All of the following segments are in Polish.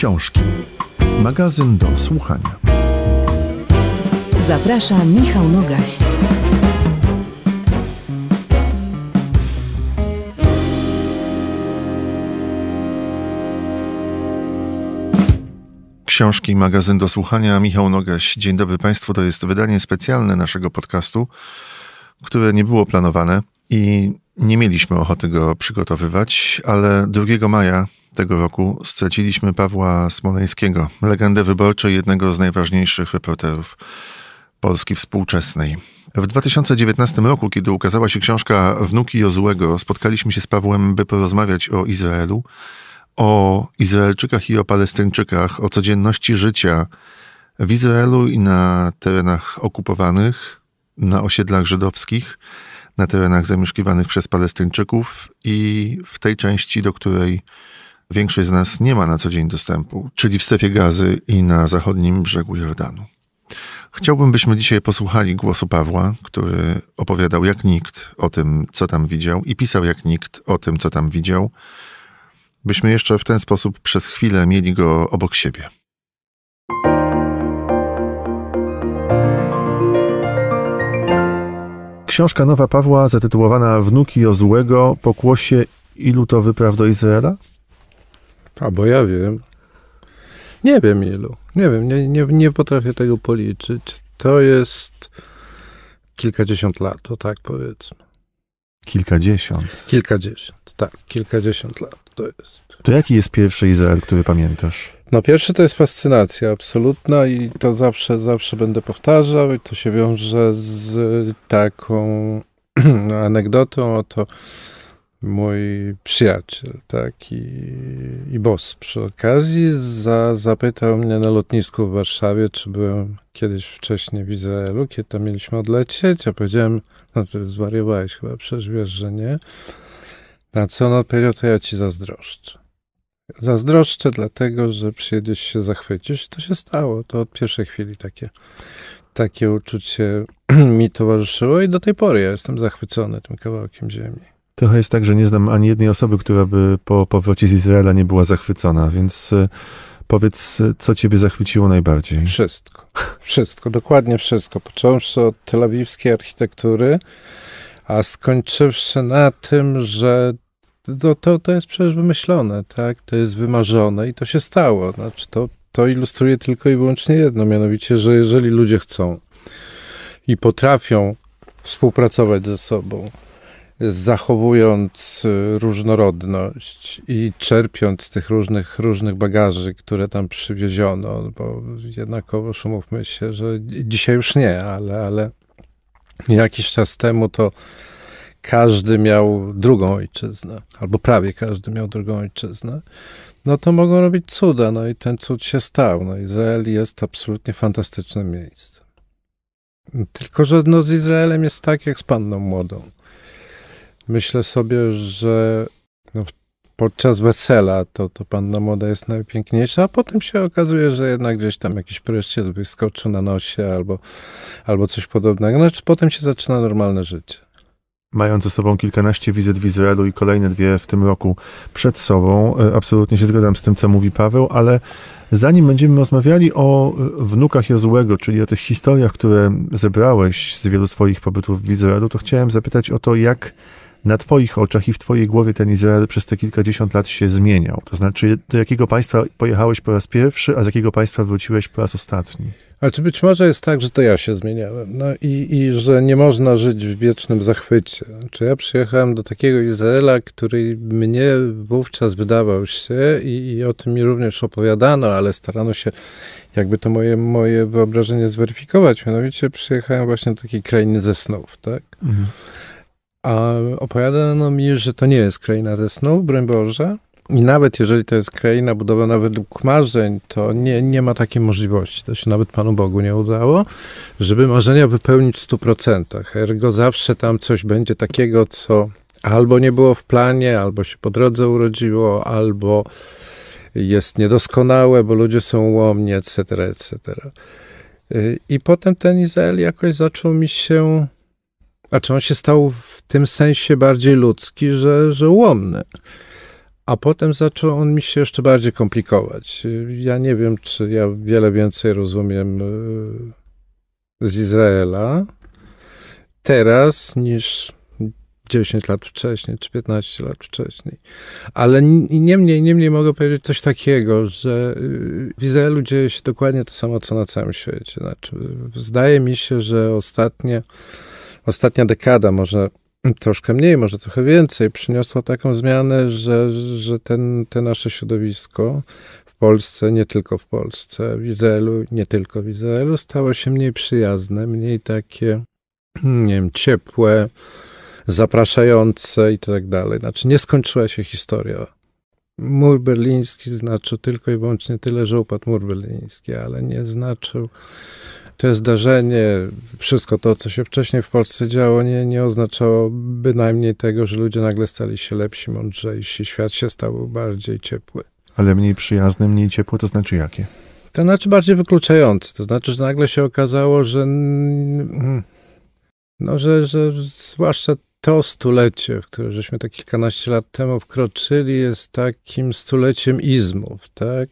Książki. Magazyn do słuchania. Zaprasza Michał Nogaś. Książki, magazyn do słuchania. Michał Nogaś. Dzień dobry Państwu. To jest wydanie specjalne naszego podcastu, które nie było planowane i nie mieliśmy ochoty go przygotowywać, ale 2 maja tego roku straciliśmy Pawła Smoleńskiego, legendę wyborczej, jednego z najważniejszych reporterów Polski współczesnej. W 2019 roku, kiedy ukazała się książka Wnuki Jozułego, spotkaliśmy się z Pawłem, by porozmawiać o Izraelu, o Izraelczykach i o Palestyńczykach, o codzienności życia w Izraelu i na terenach okupowanych, na osiedlach żydowskich, na terenach zamieszkiwanych przez Palestyńczyków i w tej części, do której większość z nas nie ma na co dzień dostępu, czyli w strefie gazy i na zachodnim brzegu Jordanu. Chciałbym, byśmy dzisiaj posłuchali głosu Pawła, który opowiadał jak nikt o tym, co tam widział i pisał jak nikt o tym, co tam widział, byśmy jeszcze w ten sposób przez chwilę mieli go obok siebie. Książka Nowa Pawła zatytułowana Wnuki Jozłego pokłosie ilu to wypraw do Izraela? A bo ja wiem. Nie wiem ilu. Nie wiem, nie, nie, nie potrafię tego policzyć. To jest kilkadziesiąt lat, to tak powiedzmy. Kilkadziesiąt? Kilkadziesiąt, tak. Kilkadziesiąt lat to jest. To jaki jest pierwszy Izrael, który pamiętasz? No pierwszy to jest fascynacja absolutna i to zawsze, zawsze będę powtarzał i to się wiąże z taką anegdotą o to, mój przyjaciel, tak, i, i boss przy okazji, za, zapytał mnie na lotnisku w Warszawie, czy byłem kiedyś wcześniej w Izraelu, kiedy tam mieliśmy odlecieć, a powiedziałem, no ty zwariowałeś chyba, przecież wiesz, że nie. Na co on odpowiedział, to ja ci zazdroszczę. Zazdroszczę dlatego, że przyjedziesz się zachwycić. To się stało, to od pierwszej chwili takie takie uczucie mi towarzyszyło i do tej pory ja jestem zachwycony tym kawałkiem ziemi trochę jest tak, że nie znam ani jednej osoby, która by po powrocie z Izraela nie była zachwycona, więc e, powiedz, e, co ciebie zachwyciło najbardziej? Wszystko. Wszystko, dokładnie wszystko. Począwszy od telawiwskiej architektury, a skończywszy na tym, że to, to, to jest przecież wymyślone, tak? To jest wymarzone i to się stało. Znaczy to, to ilustruje tylko i wyłącznie jedno, mianowicie, że jeżeli ludzie chcą i potrafią współpracować ze sobą, zachowując y, różnorodność i czerpiąc tych różnych, różnych bagaży, które tam przywieziono, bo jednakowoż umówmy się, że dzisiaj już nie, ale, ale jakiś czas temu to każdy miał drugą ojczyznę, albo prawie każdy miał drugą ojczyznę, no to mogą robić cuda, no i ten cud się stał. No Izrael jest absolutnie fantastycznym miejscem. Tylko, że no z Izraelem jest tak jak z panną młodą Myślę sobie, że no, podczas wesela to, to panna młoda jest najpiękniejsza, a potem się okazuje, że jednak gdzieś tam jakiś pryszciec skoczył na nosie albo, albo coś podobnego. Znaczy potem się zaczyna normalne życie. Mając ze sobą kilkanaście wizyt w Izraelu i kolejne dwie w tym roku przed sobą, e, absolutnie się zgadzam z tym, co mówi Paweł, ale zanim będziemy rozmawiali o e, wnukach Jozłego, czyli o tych historiach, które zebrałeś z wielu swoich pobytów w Izraelu, to chciałem zapytać o to, jak na Twoich oczach i w Twojej głowie ten Izrael przez te kilkadziesiąt lat się zmieniał? To znaczy, do jakiego państwa pojechałeś po raz pierwszy, a z jakiego państwa wróciłeś po raz ostatni? Ale czy być może jest tak, że to ja się zmieniałem no i, i że nie można żyć w wiecznym zachwycie? Czy ja przyjechałem do takiego Izraela, który mnie wówczas wydawał się i, i o tym mi również opowiadano, ale starano się jakby to moje, moje wyobrażenie zweryfikować. Mianowicie przyjechałem właśnie do takiej krainy ze snów, tak? Mhm. A opowiadano mi, że to nie jest kraina ze snów, broń Boże. I nawet jeżeli to jest kraina budowana według marzeń, to nie, nie ma takiej możliwości. To się nawet Panu Bogu nie udało, żeby marzenia wypełnić w 100%. Ergo zawsze tam coś będzie takiego, co albo nie było w planie, albo się po drodze urodziło, albo jest niedoskonałe, bo ludzie są łomni, etc., etc. Y, I potem ten Izrael jakoś zaczął mi się znaczy on się stał w tym sensie bardziej ludzki, że, że A potem zaczął on mi się jeszcze bardziej komplikować. Ja nie wiem, czy ja wiele więcej rozumiem e, z Izraela teraz niż 10 lat wcześniej, czy 15 lat wcześniej. Ale niemniej, niemniej mogę powiedzieć coś takiego, że e, w Izraelu dzieje się dokładnie to samo, co na całym świecie. Znaczy, zdaje mi się, że ostatnie ostatnia dekada, może troszkę mniej, może trochę więcej, przyniosła taką zmianę, że, że ten, te nasze środowisko w Polsce, nie tylko w Polsce, w Izraelu, nie tylko w Izraelu, stało się mniej przyjazne, mniej takie, nie wiem, ciepłe, zapraszające i tak dalej. Znaczy nie skończyła się historia. Mur berliński znaczył tylko i wyłącznie tyle, że upadł mur berliński, ale nie znaczył te zdarzenie, wszystko to, co się wcześniej w Polsce działo, nie, nie oznaczało bynajmniej tego, że ludzie nagle stali się lepsi, mądrzejsi, świat się stał bardziej ciepły. Ale mniej przyjazny, mniej ciepły, to znaczy jakie? To znaczy bardziej wykluczający. To znaczy, że nagle się okazało, że no, że, że zwłaszcza to stulecie, w które żeśmy te kilkanaście lat temu wkroczyli, jest takim stuleciem izmów, tak?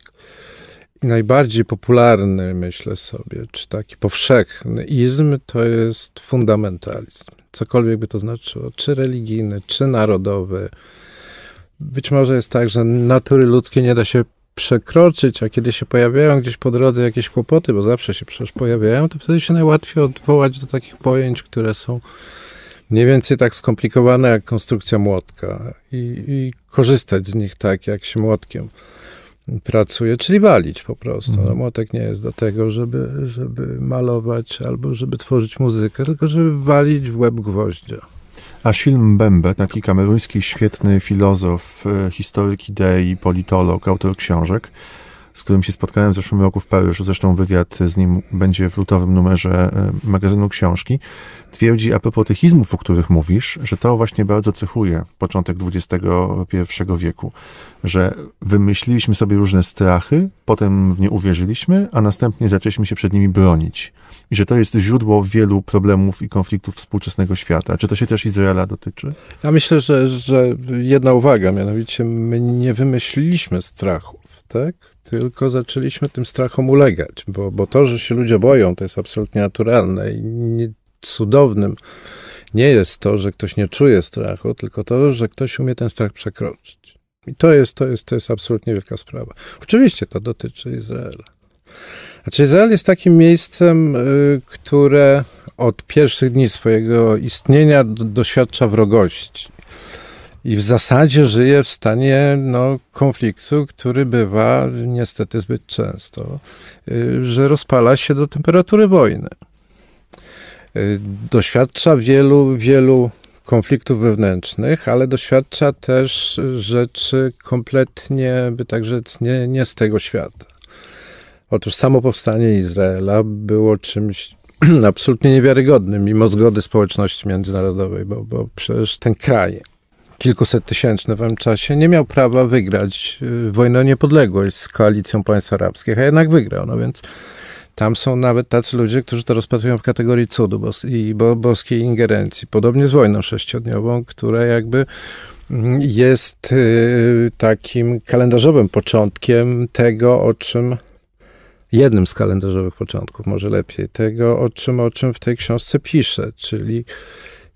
I najbardziej popularny, myślę sobie, czy taki powszechny izm, to jest fundamentalizm. Cokolwiek by to znaczyło, czy religijny, czy narodowy. Być może jest tak, że natury ludzkiej nie da się przekroczyć, a kiedy się pojawiają gdzieś po drodze jakieś kłopoty, bo zawsze się przecież pojawiają, to wtedy się najłatwiej odwołać do takich pojęć, które są mniej więcej tak skomplikowane jak konstrukcja młotka i, i korzystać z nich tak, jak się młotkiem pracuje, czyli walić po prostu. No, mhm. młotek nie jest do tego, żeby, żeby malować albo żeby tworzyć muzykę, tylko żeby walić w łeb gwoździa. A film Bembe, taki kameruński świetny filozof, e, historyk idei, politolog, autor książek, z którym się spotkałem w zeszłym roku w Paryżu, zresztą wywiad z nim będzie w lutowym numerze e, magazynu książki, twierdzi a propos tych izmów, o których mówisz, że to właśnie bardzo cechuje początek XXI wieku, że wymyśliliśmy sobie różne strachy, potem w nie uwierzyliśmy, a następnie zaczęliśmy się przed nimi bronić. I że to jest źródło wielu problemów i konfliktów współczesnego świata. Czy to się też Izraela dotyczy? Ja myślę, że, że jedna uwaga, mianowicie my nie wymyśliliśmy strachów, tak? tylko zaczęliśmy tym strachom ulegać, bo, bo to, że się ludzie boją, to jest absolutnie naturalne i nie, cudownym nie jest to, że ktoś nie czuje strachu, tylko to, że ktoś umie ten strach przekroczyć. I to jest, to jest, to jest absolutnie wielka sprawa. Oczywiście to dotyczy Izraela. Znaczy Izrael jest takim miejscem, y, które od pierwszych dni swojego istnienia doświadcza wrogości i w zasadzie żyje w stanie no, konfliktu, który bywa niestety zbyt często, y, że rozpala się do temperatury wojny. Y, doświadcza wielu, wielu konfliktów wewnętrznych, ale doświadcza też rzeczy kompletnie, by tak rzec, nie, nie z tego świata. Otóż samo powstanie Izraela było czymś absolutnie niewiarygodnym, mimo zgody społeczności międzynarodowej, bo, bo przecież ten kraj tysięcznych w czasie, nie miał prawa wygrać y, wojny o niepodległość z koalicją państw arabskich, a jednak wygrał. No więc tam są nawet tacy ludzie, którzy to rozpatrują w kategorii cudu bos i bo boskiej ingerencji. Podobnie z wojną sześciodniową, która jakby mm, jest y, takim kalendarzowym początkiem tego, o czym jednym z kalendarzowych początków, może lepiej, tego, o czym, o czym w tej książce piszę, czyli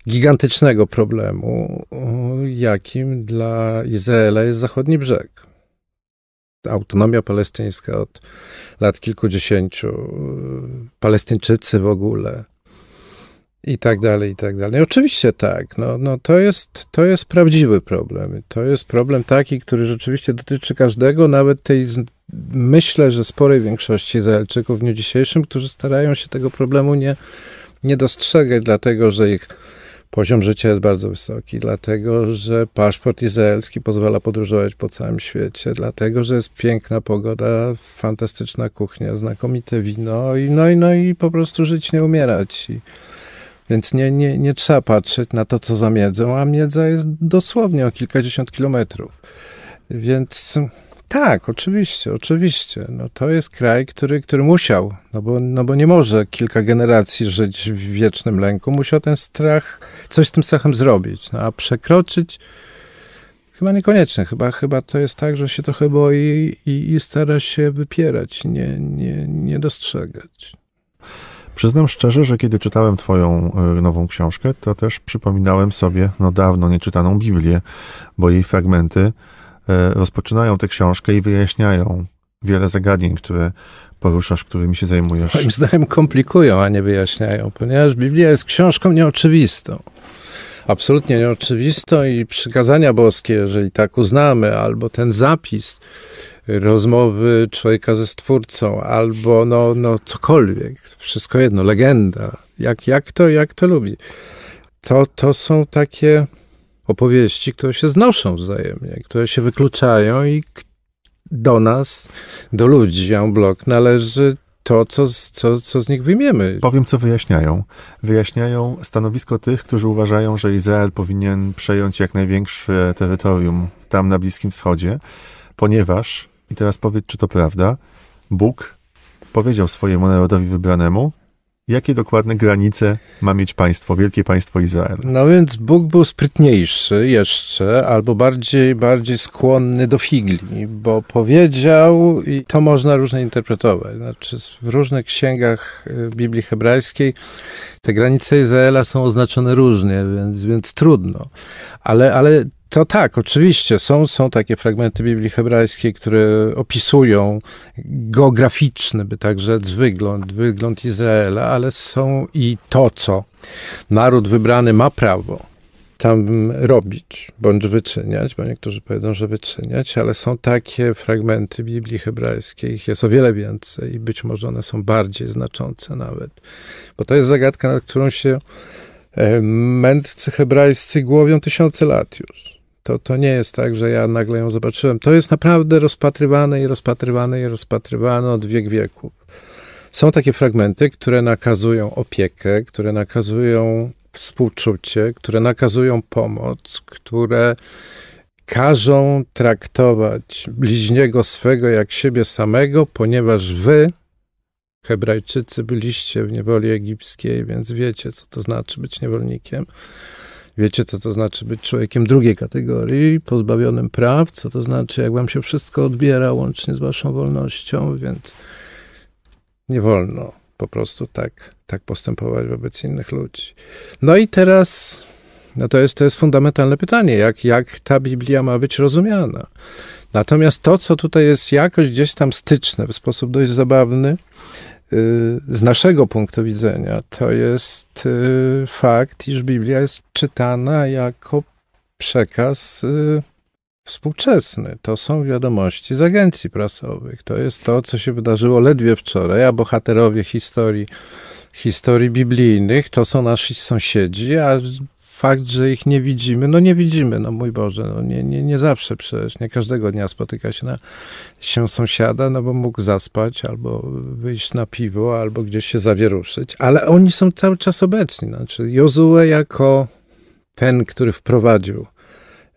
gigantycznego problemu, jakim dla Izraela jest zachodni brzeg. Autonomia palestyńska od lat kilkudziesięciu, Palestyńczycy w ogóle i tak dalej, i tak dalej. Oczywiście tak, no, no to, jest, to jest prawdziwy problem. To jest problem taki, który rzeczywiście dotyczy każdego, nawet tej, myślę, że sporej większości Izraelczyków w dniu dzisiejszym, którzy starają się tego problemu nie, nie dostrzegać, dlatego że ich Poziom życia jest bardzo wysoki, dlatego że paszport izraelski pozwala podróżować po całym świecie, dlatego że jest piękna pogoda, fantastyczna kuchnia, znakomite wino i no i, no i po prostu żyć nie umierać. I, więc nie, nie, nie trzeba patrzeć na to, co za miedzą, a miedza jest dosłownie o kilkadziesiąt kilometrów. Więc tak, oczywiście, oczywiście. No to jest kraj, który, który musiał, no bo, no bo nie może kilka generacji żyć w wiecznym lęku. Musiał ten strach, coś z tym strachem zrobić. No a przekroczyć chyba niekoniecznie. Chyba, chyba to jest tak, że się trochę boi i, i stara się wypierać, nie, nie, nie dostrzegać. Przyznam szczerze, że kiedy czytałem Twoją e, nową książkę, to też przypominałem sobie no dawno nieczytaną Biblię, bo jej fragmenty E, rozpoczynają tę książkę i wyjaśniają wiele zagadnień, które poruszasz, którymi się zajmujesz. Moim zdaniem komplikują, a nie wyjaśniają, ponieważ Biblia jest książką nieoczywistą. Absolutnie nieoczywistą i przykazania boskie, jeżeli tak uznamy, albo ten zapis rozmowy człowieka ze stwórcą, albo no, no cokolwiek, wszystko jedno, legenda, jak, jak to, jak to lubi. To, to są takie opowieści, które się znoszą wzajemnie, które się wykluczają i do nas, do ludzi, en blok należy to, co, co, co z nich wyjmiemy. Powiem, co wyjaśniają. Wyjaśniają stanowisko tych, którzy uważają, że Izrael powinien przejąć jak największe terytorium tam na Bliskim Wschodzie, ponieważ, i teraz powiedz, czy to prawda, Bóg powiedział swojemu narodowi wybranemu, jakie dokładne granice ma mieć państwo, wielkie państwo Izrael. No więc Bóg był sprytniejszy jeszcze, albo bardziej, bardziej skłonny do figli, bo powiedział, i to można różnie interpretować, znaczy w różnych księgach y, Biblii hebrajskiej te granice Izraela są oznaczone różnie, więc, więc trudno. Ale, ale to tak, oczywiście. Są, są takie fragmenty Biblii hebrajskiej, które opisują geograficzny, by tak rzec, wygląd, wygląd Izraela, ale są i to, co naród wybrany ma prawo tam robić, bądź wyczyniać, bo niektórzy powiedzą, że wyczyniać, ale są takie fragmenty Biblii hebrajskiej, ich jest o wiele więcej i być może one są bardziej znaczące nawet, bo to jest zagadka, nad którą się e, mędrcy hebrajscy głowią tysiące lat już to, to nie jest tak, że ja nagle ją zobaczyłem. To jest naprawdę rozpatrywane i rozpatrywane i rozpatrywane od wiek wieków. Są takie fragmenty, które nakazują opiekę, które nakazują współczucie, które nakazują pomoc, które każą traktować bliźniego swego jak siebie samego, ponieważ wy, Hebrajczycy, byliście w niewoli egipskiej, więc wiecie, co to znaczy być niewolnikiem. Wiecie, co to znaczy być człowiekiem drugiej kategorii, pozbawionym praw, co to znaczy, jak wam się wszystko odbiera, łącznie z waszą wolnością, więc nie wolno po prostu tak, tak postępować wobec innych ludzi. No i teraz, no to jest, to jest fundamentalne pytanie, jak, jak ta Biblia ma być rozumiana. Natomiast to, co tutaj jest jakoś gdzieś tam styczne w sposób dość zabawny, Y, z naszego punktu widzenia to jest y, fakt, iż Biblia jest czytana jako przekaz y, współczesny. To są wiadomości z agencji prasowych. To jest to, co się wydarzyło ledwie wczoraj, a bohaterowie historii historii biblijnych, to są nasi sąsiedzi, a fakt, że ich nie widzimy, no nie widzimy, no mój Boże, no nie, nie, nie zawsze przecież, nie każdego dnia spotyka się, na, się sąsiada, no bo mógł zaspać, albo wyjść na piwo, albo gdzieś się zawieruszyć, ale oni są cały czas obecni, znaczy Jozue jako ten, który wprowadził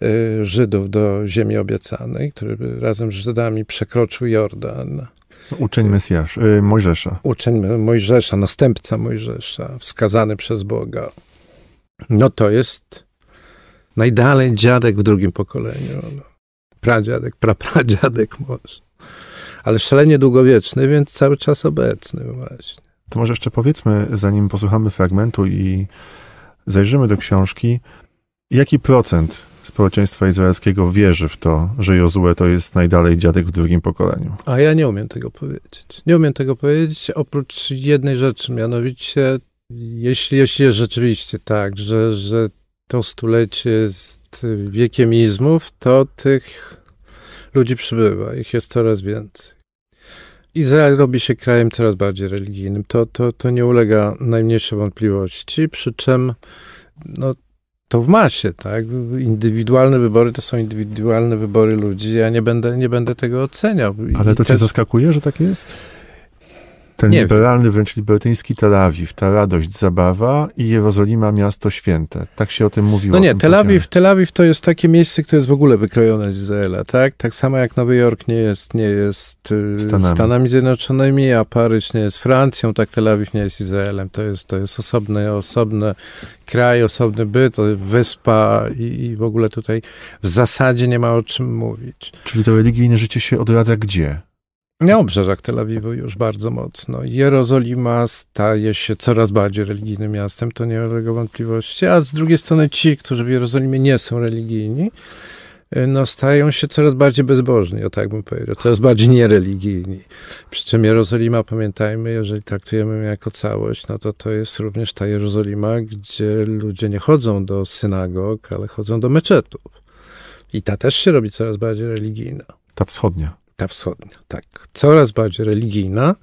y, Żydów do ziemi obiecanej, który razem z Żydami przekroczył Jordan, Uczeń Mesjasz, y, Mojżesza. Uczeń Mojżesza, następca Mojżesza, wskazany przez Boga no to jest najdalej dziadek w drugim pokoleniu. No. Pradziadek, prapradziadek może. Ale szalenie długowieczny, więc cały czas obecny właśnie. To może jeszcze powiedzmy, zanim posłuchamy fragmentu i zajrzymy do książki, jaki procent społeczeństwa izraelskiego wierzy w to, że Jozue to jest najdalej dziadek w drugim pokoleniu? A ja nie umiem tego powiedzieć. Nie umiem tego powiedzieć oprócz jednej rzeczy, mianowicie jeśli, jeśli jest rzeczywiście tak, że, że to stulecie jest wiekiem izmów, to tych ludzi przybywa, ich jest coraz więcej. Izrael robi się krajem coraz bardziej religijnym. To, to, to nie ulega najmniejszej wątpliwości, przy czym no, to w masie, tak? Indywidualne wybory to są indywidualne wybory ludzi. Ja nie będę, nie będę tego oceniał. Ale I to te... cię zaskakuje, że tak jest? Ten nie liberalny, wręcz libertyński Tel Awiw, ta radość, zabawa i Jerozolima, miasto święte. Tak się o tym mówiło. No nie, Tel Awiw, Tel Awiw to jest takie miejsce, które jest w ogóle wykrojone z Izraela, tak? Tak samo jak Nowy Jork nie jest, nie jest y, Stanami. Stanami Zjednoczonymi, a Paryż nie jest Francją, tak Tel Awiw nie jest Izraelem. To jest, to jest osobny, osobny kraj, osobny byt, wyspa i, i w ogóle tutaj w zasadzie nie ma o czym mówić. Czyli to religijne życie się odradza gdzie? Na obrzeżach Tel Awiwu już bardzo mocno. Jerozolima staje się coraz bardziej religijnym miastem, to nie ulega wątpliwości, a z drugiej strony ci, którzy w Jerozolimie nie są religijni, y, no, stają się coraz bardziej bezbożni, o tak bym powiedział, coraz bardziej niereligijni. Przy czym Jerozolima, pamiętajmy, jeżeli traktujemy ją jako całość, no to to jest również ta Jerozolima, gdzie ludzie nie chodzą do synagog, ale chodzą do meczetów. I ta też się robi coraz bardziej religijna. Ta wschodnia ta wschodnia, tak. Coraz bardziej religijna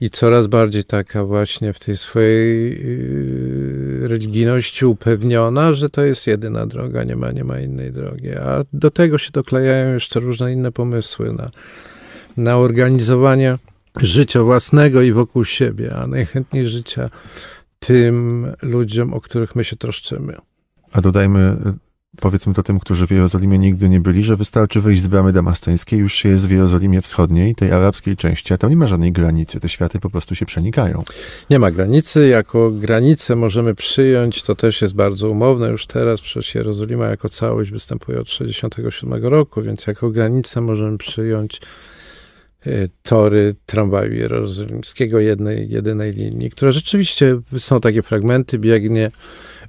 i coraz bardziej taka właśnie w tej swojej yy, religijności upewniona, że to jest jedyna droga, nie ma, nie ma innej drogi. A do tego się doklejają jeszcze różne inne pomysły na, na organizowanie życia własnego i wokół siebie, a najchętniej życia tym ludziom, o których my się troszczymy. A dodajmy Powiedzmy to tym, którzy w Jerozolimie nigdy nie byli, że wystarczy wyjść z bramy damasteńskiej, już się jest w Jerozolimie Wschodniej, tej arabskiej części, a tam nie ma żadnej granicy, te światy po prostu się przenikają. Nie ma granicy, jako granicę możemy przyjąć, to też jest bardzo umowne już teraz, przecież Jerozolima jako całość występuje od 67 roku, więc jako granicę możemy przyjąć Y, tory tramwaju jerozolimskiego, jednej, jedynej linii, które rzeczywiście są takie fragmenty, biegnie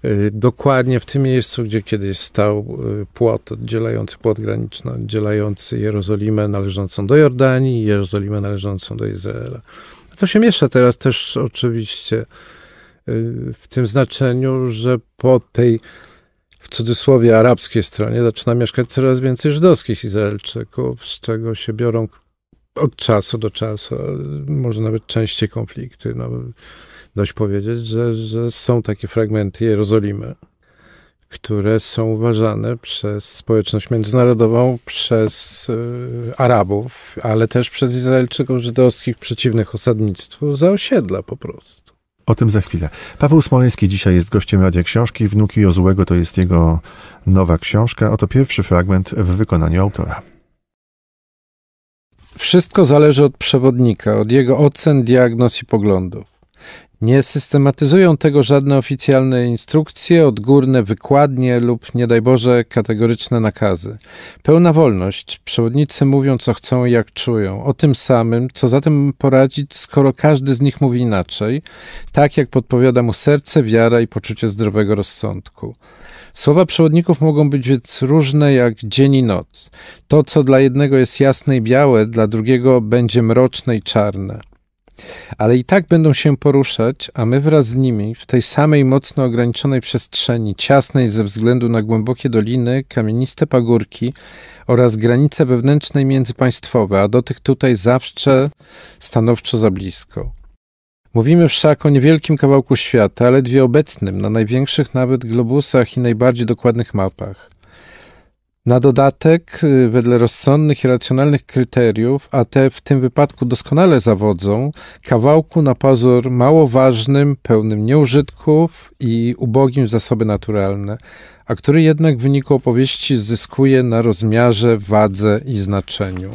y, dokładnie w tym miejscu, gdzie kiedyś stał y, płot oddzielający, płot graniczny oddzielający Jerozolimę należącą do Jordanii i Jerozolimę należącą do Izraela. To się miesza teraz też oczywiście w tym znaczeniu, że po tej w cudzysłowie arabskiej stronie zaczyna mieszkać coraz więcej żydowskich Izraelczyków, z czego się biorą od czasu do czasu, może nawet częściej konflikty. No, dość powiedzieć, że, że są takie fragmenty Jerozolimy, które są uważane przez społeczność międzynarodową, przez y, Arabów, ale też przez Izraelczyków żydowskich przeciwnych osadnictwu za osiedla po prostu. O tym za chwilę. Paweł Smoleński dzisiaj jest gościem Radia Książki. Wnuki Jozłego to jest jego nowa książka. Oto pierwszy fragment w wykonaniu autora. Wszystko zależy od przewodnika, od jego ocen, diagnoz i poglądów. Nie systematyzują tego żadne oficjalne instrukcje, odgórne wykładnie lub, nie daj Boże, kategoryczne nakazy. Pełna wolność. Przewodnicy mówią, co chcą i jak czują. O tym samym, co zatem poradzić, skoro każdy z nich mówi inaczej, tak jak podpowiada mu serce, wiara i poczucie zdrowego rozsądku. Słowa przewodników mogą być więc różne jak dzień i noc. To, co dla jednego jest jasne i białe, dla drugiego będzie mroczne i czarne ale i tak będą się poruszać, a my wraz z nimi w tej samej mocno ograniczonej przestrzeni, ciasnej ze względu na głębokie doliny, kamieniste pagórki oraz granice wewnętrzne i międzypaństwowe, a do tych tutaj zawsze stanowczo za blisko. Mówimy wszak o niewielkim kawałku świata, ledwie obecnym na największych nawet globusach i najbardziej dokładnych mapach. Na dodatek, y, wedle rozsądnych i racjonalnych kryteriów, a te w tym wypadku doskonale zawodzą, kawałku na pazur mało ważnym, pełnym nieużytków i ubogim w zasoby naturalne, a który jednak w wyniku opowieści zyskuje na rozmiarze, wadze i znaczeniu.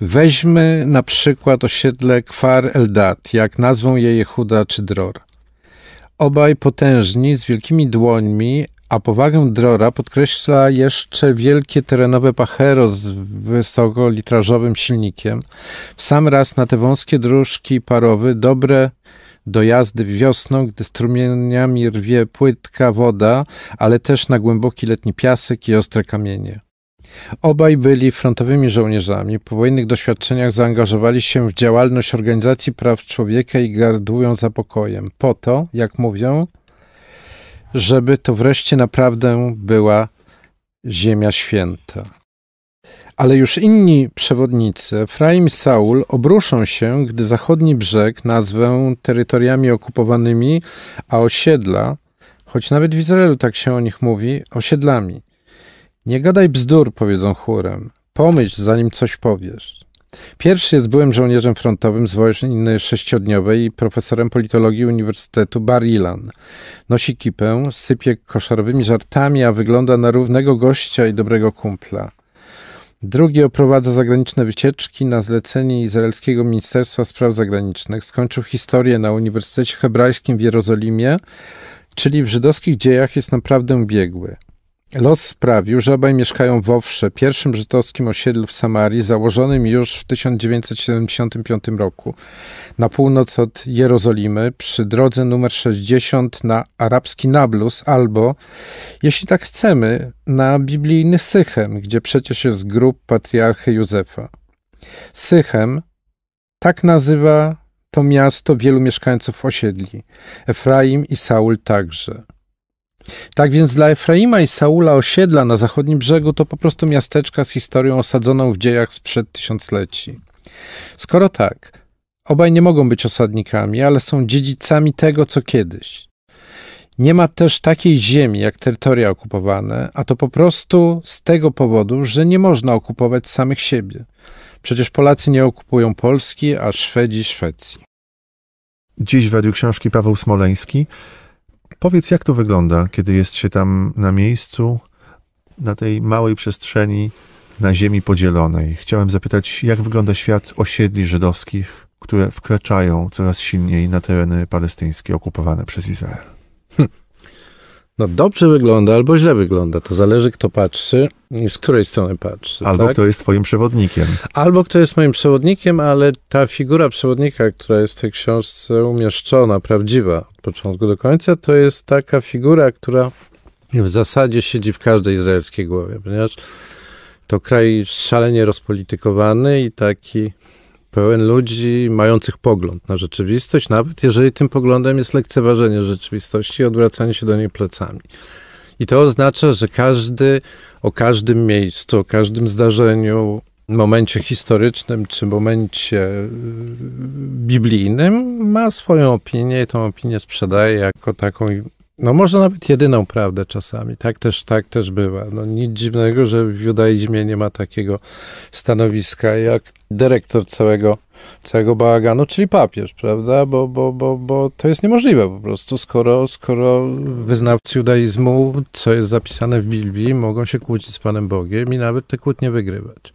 Weźmy na przykład osiedle Kwar Eldat, jak nazwą je Jehuda czy Dror. Obaj potężni, z wielkimi dłońmi, a powagę Drora podkreśla jeszcze wielkie terenowe pachero z wysokolitrażowym silnikiem. W sam raz na te wąskie dróżki parowy dobre do jazdy wiosną, gdy strumieniami rwie płytka woda, ale też na głęboki letni piasek i ostre kamienie. Obaj byli frontowymi żołnierzami, po wojennych doświadczeniach zaangażowali się w działalność organizacji praw człowieka i gardują za pokojem, po to, jak mówią, żeby to wreszcie naprawdę była Ziemia Święta. Ale już inni przewodnicy, Efraim i Saul, obruszą się, gdy zachodni brzeg nazwę terytoriami okupowanymi, a osiedla, choć nawet w Izraelu tak się o nich mówi, osiedlami. Nie gadaj bzdur, powiedzą chórem. Pomyśl, zanim coś powiesz. Pierwszy jest byłym żołnierzem frontowym z wojny sześciodniowej i profesorem politologii Uniwersytetu Bar-Ilan. Nosi kipę, sypie koszarowymi żartami, a wygląda na równego gościa i dobrego kumpla. Drugi oprowadza zagraniczne wycieczki na zlecenie Izraelskiego Ministerstwa Spraw Zagranicznych. Skończył historię na Uniwersytecie Hebrajskim w Jerozolimie, czyli w żydowskich dziejach jest naprawdę biegły. Los sprawił, że obaj mieszkają w Owsze, pierwszym żydowskim osiedlu w Samarii, założonym już w 1975 roku, na północ od Jerozolimy, przy drodze numer 60 na arabski Nablus, albo, jeśli tak chcemy, na biblijny Sychem, gdzie przecież jest grób patriarchy Józefa. Sychem tak nazywa to miasto wielu mieszkańców osiedli, Efraim i Saul także – tak więc dla Efraima i Saula osiedla na zachodnim brzegu to po prostu miasteczka z historią osadzoną w dziejach sprzed tysiącleci. Skoro tak, obaj nie mogą być osadnikami, ale są dziedzicami tego, co kiedyś. Nie ma też takiej ziemi jak terytoria okupowane, a to po prostu z tego powodu, że nie można okupować samych siebie. Przecież Polacy nie okupują Polski, a Szwedzi Szwecji. Dziś według książki Paweł Smoleński Powiedz, jak to wygląda, kiedy jest się tam na miejscu, na tej małej przestrzeni, na ziemi podzielonej. Chciałem zapytać, jak wygląda świat osiedli żydowskich, które wkraczają coraz silniej na tereny palestyńskie okupowane przez Izrael? No dobrze wygląda albo źle wygląda. To zależy, kto patrzy i z której strony patrzy. Albo tak? kto jest twoim przewodnikiem. Albo kto jest moim przewodnikiem, ale ta figura przewodnika, która jest w tej książce umieszczona, prawdziwa od początku do końca, to jest taka figura, która w zasadzie siedzi w każdej izraelskiej głowie, ponieważ to kraj szalenie rozpolitykowany i taki pełen ludzi mających pogląd na rzeczywistość, nawet jeżeli tym poglądem jest lekceważenie rzeczywistości i odwracanie się do niej plecami. I to oznacza, że każdy o każdym miejscu, o każdym zdarzeniu, momencie historycznym czy momencie y, biblijnym ma swoją opinię i tą opinię sprzedaje jako taką no może nawet jedyną prawdę czasami. Tak też, tak też bywa. No nic dziwnego, że w judaizmie nie ma takiego stanowiska jak dyrektor całego, całego bałaganu, czyli papież, prawda? Bo, bo, bo, bo to jest niemożliwe po prostu, skoro, skoro wyznawcy judaizmu, co jest zapisane w Biblii, mogą się kłócić z Panem Bogiem i nawet te kłótnie wygrywać.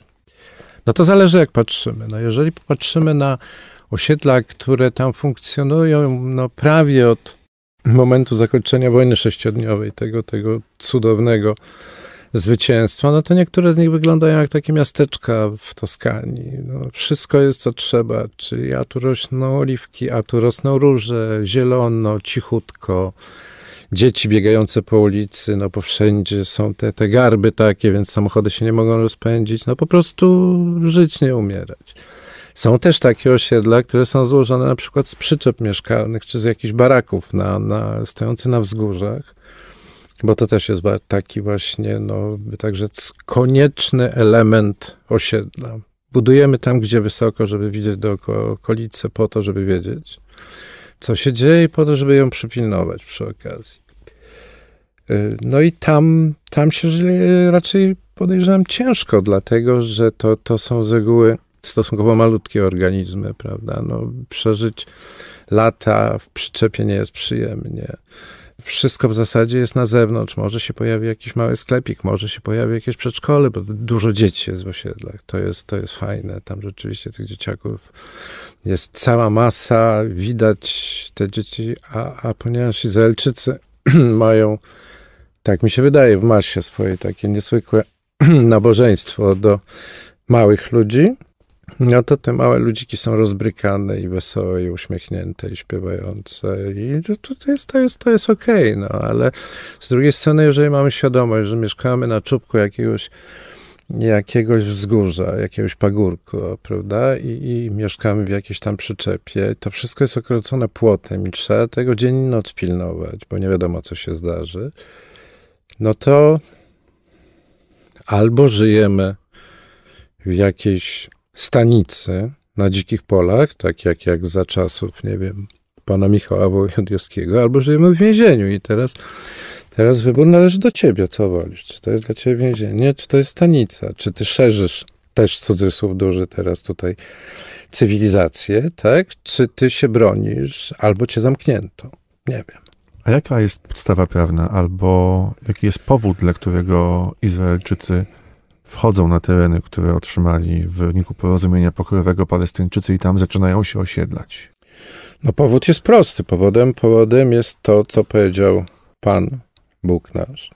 No to zależy jak patrzymy. No jeżeli popatrzymy na osiedla, które tam funkcjonują no prawie od momentu zakończenia wojny sześciodniowej, tego, tego cudownego zwycięstwa, no to niektóre z nich wyglądają jak takie miasteczka w Toskanii. No, wszystko jest co trzeba, czyli a tu rosną oliwki, a tu rosną róże, zielono, cichutko, dzieci biegające po ulicy, no bo wszędzie są te, te garby takie, więc samochody się nie mogą rozpędzić, no po prostu żyć, nie umierać. Są też takie osiedla, które są złożone na przykład z przyczep mieszkalnych czy z jakichś baraków na, na, stojących na wzgórzach, bo to też jest taki właśnie, no, także konieczny element osiedla. Budujemy tam, gdzie wysoko, żeby widzieć dookoła okolice, po to, żeby wiedzieć, co się dzieje i po to, żeby ją przypilnować przy okazji. Y, no i tam, tam się żyje raczej podejrzewam ciężko, dlatego że to, to są z reguły stosunkowo malutkie organizmy, prawda? No, przeżyć lata w przyczepie nie jest przyjemnie. Wszystko w zasadzie jest na zewnątrz. Może się pojawi jakiś mały sklepik, może się pojawi jakieś przedszkole, bo dużo dzieci jest w osiedlach. To jest, to jest fajne. Tam rzeczywiście tych dzieciaków jest cała masa, widać te dzieci, a, a ponieważ Izraelczycy mają, tak mi się wydaje, w masie swoje takie niezwykłe nabożeństwo do małych ludzi, no to te małe ludziki są rozbrykane i wesołe i uśmiechnięte i śpiewające i to, to jest, to jest, to jest okej, okay, no ale z drugiej strony, jeżeli mamy świadomość, że mieszkamy na czubku jakiegoś jakiegoś wzgórza, jakiegoś pagórku, prawda? I, I, mieszkamy w jakiejś tam przyczepie. To wszystko jest okrącone płotem i trzeba tego dzień i noc pilnować, bo nie wiadomo, co się zdarzy. No to albo żyjemy w jakiejś stanicy na dzikich polach, tak jak, jak za czasów, nie wiem, pana Michała Wojodowskiego, albo żyjemy w więzieniu i teraz, teraz wybór należy do ciebie, co wolisz. Czy to jest dla ciebie więzienie, czy to jest stanica, czy ty szerzysz, też cudzysłów duży teraz tutaj, cywilizację, tak? Czy ty się bronisz, albo cię zamknięto. Nie wiem. A jaka jest podstawa prawna, albo jaki jest powód, dla którego Izraelczycy wchodzą na tereny, które otrzymali w wyniku porozumienia pokojowego Palestyńczycy i tam zaczynają się osiedlać? No powód jest prosty. Powodem, powodem jest to, co powiedział Pan Bóg nasz.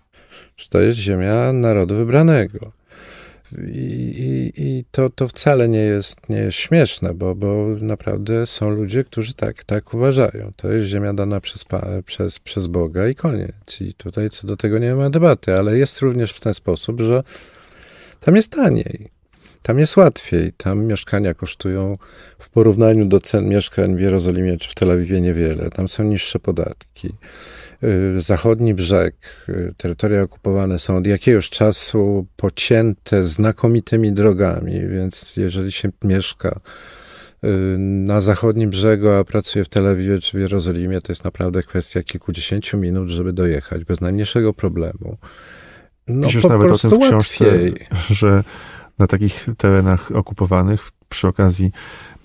Że to jest ziemia narodu wybranego. I, i, i to, to wcale nie jest, nie jest śmieszne, bo, bo naprawdę są ludzie, którzy tak, tak uważają. To jest ziemia dana przez, przez, przez Boga i koniec. I tutaj co do tego nie ma debaty, ale jest również w ten sposób, że tam jest taniej, tam jest łatwiej, tam mieszkania kosztują w porównaniu do cen mieszkań w Jerozolimie czy w Tel Awiwie niewiele, tam są niższe podatki. Y, zachodni brzeg, y, terytoria okupowane są od jakiegoś czasu pocięte znakomitymi drogami, więc jeżeli się mieszka y, na zachodnim brzegu, a pracuje w Tel Awiwie czy w Jerozolimie, to jest naprawdę kwestia kilkudziesięciu minut, żeby dojechać bez najmniejszego problemu. No, Piszesz nawet o tym w książce, łatwiej. że na takich terenach okupowanych przy okazji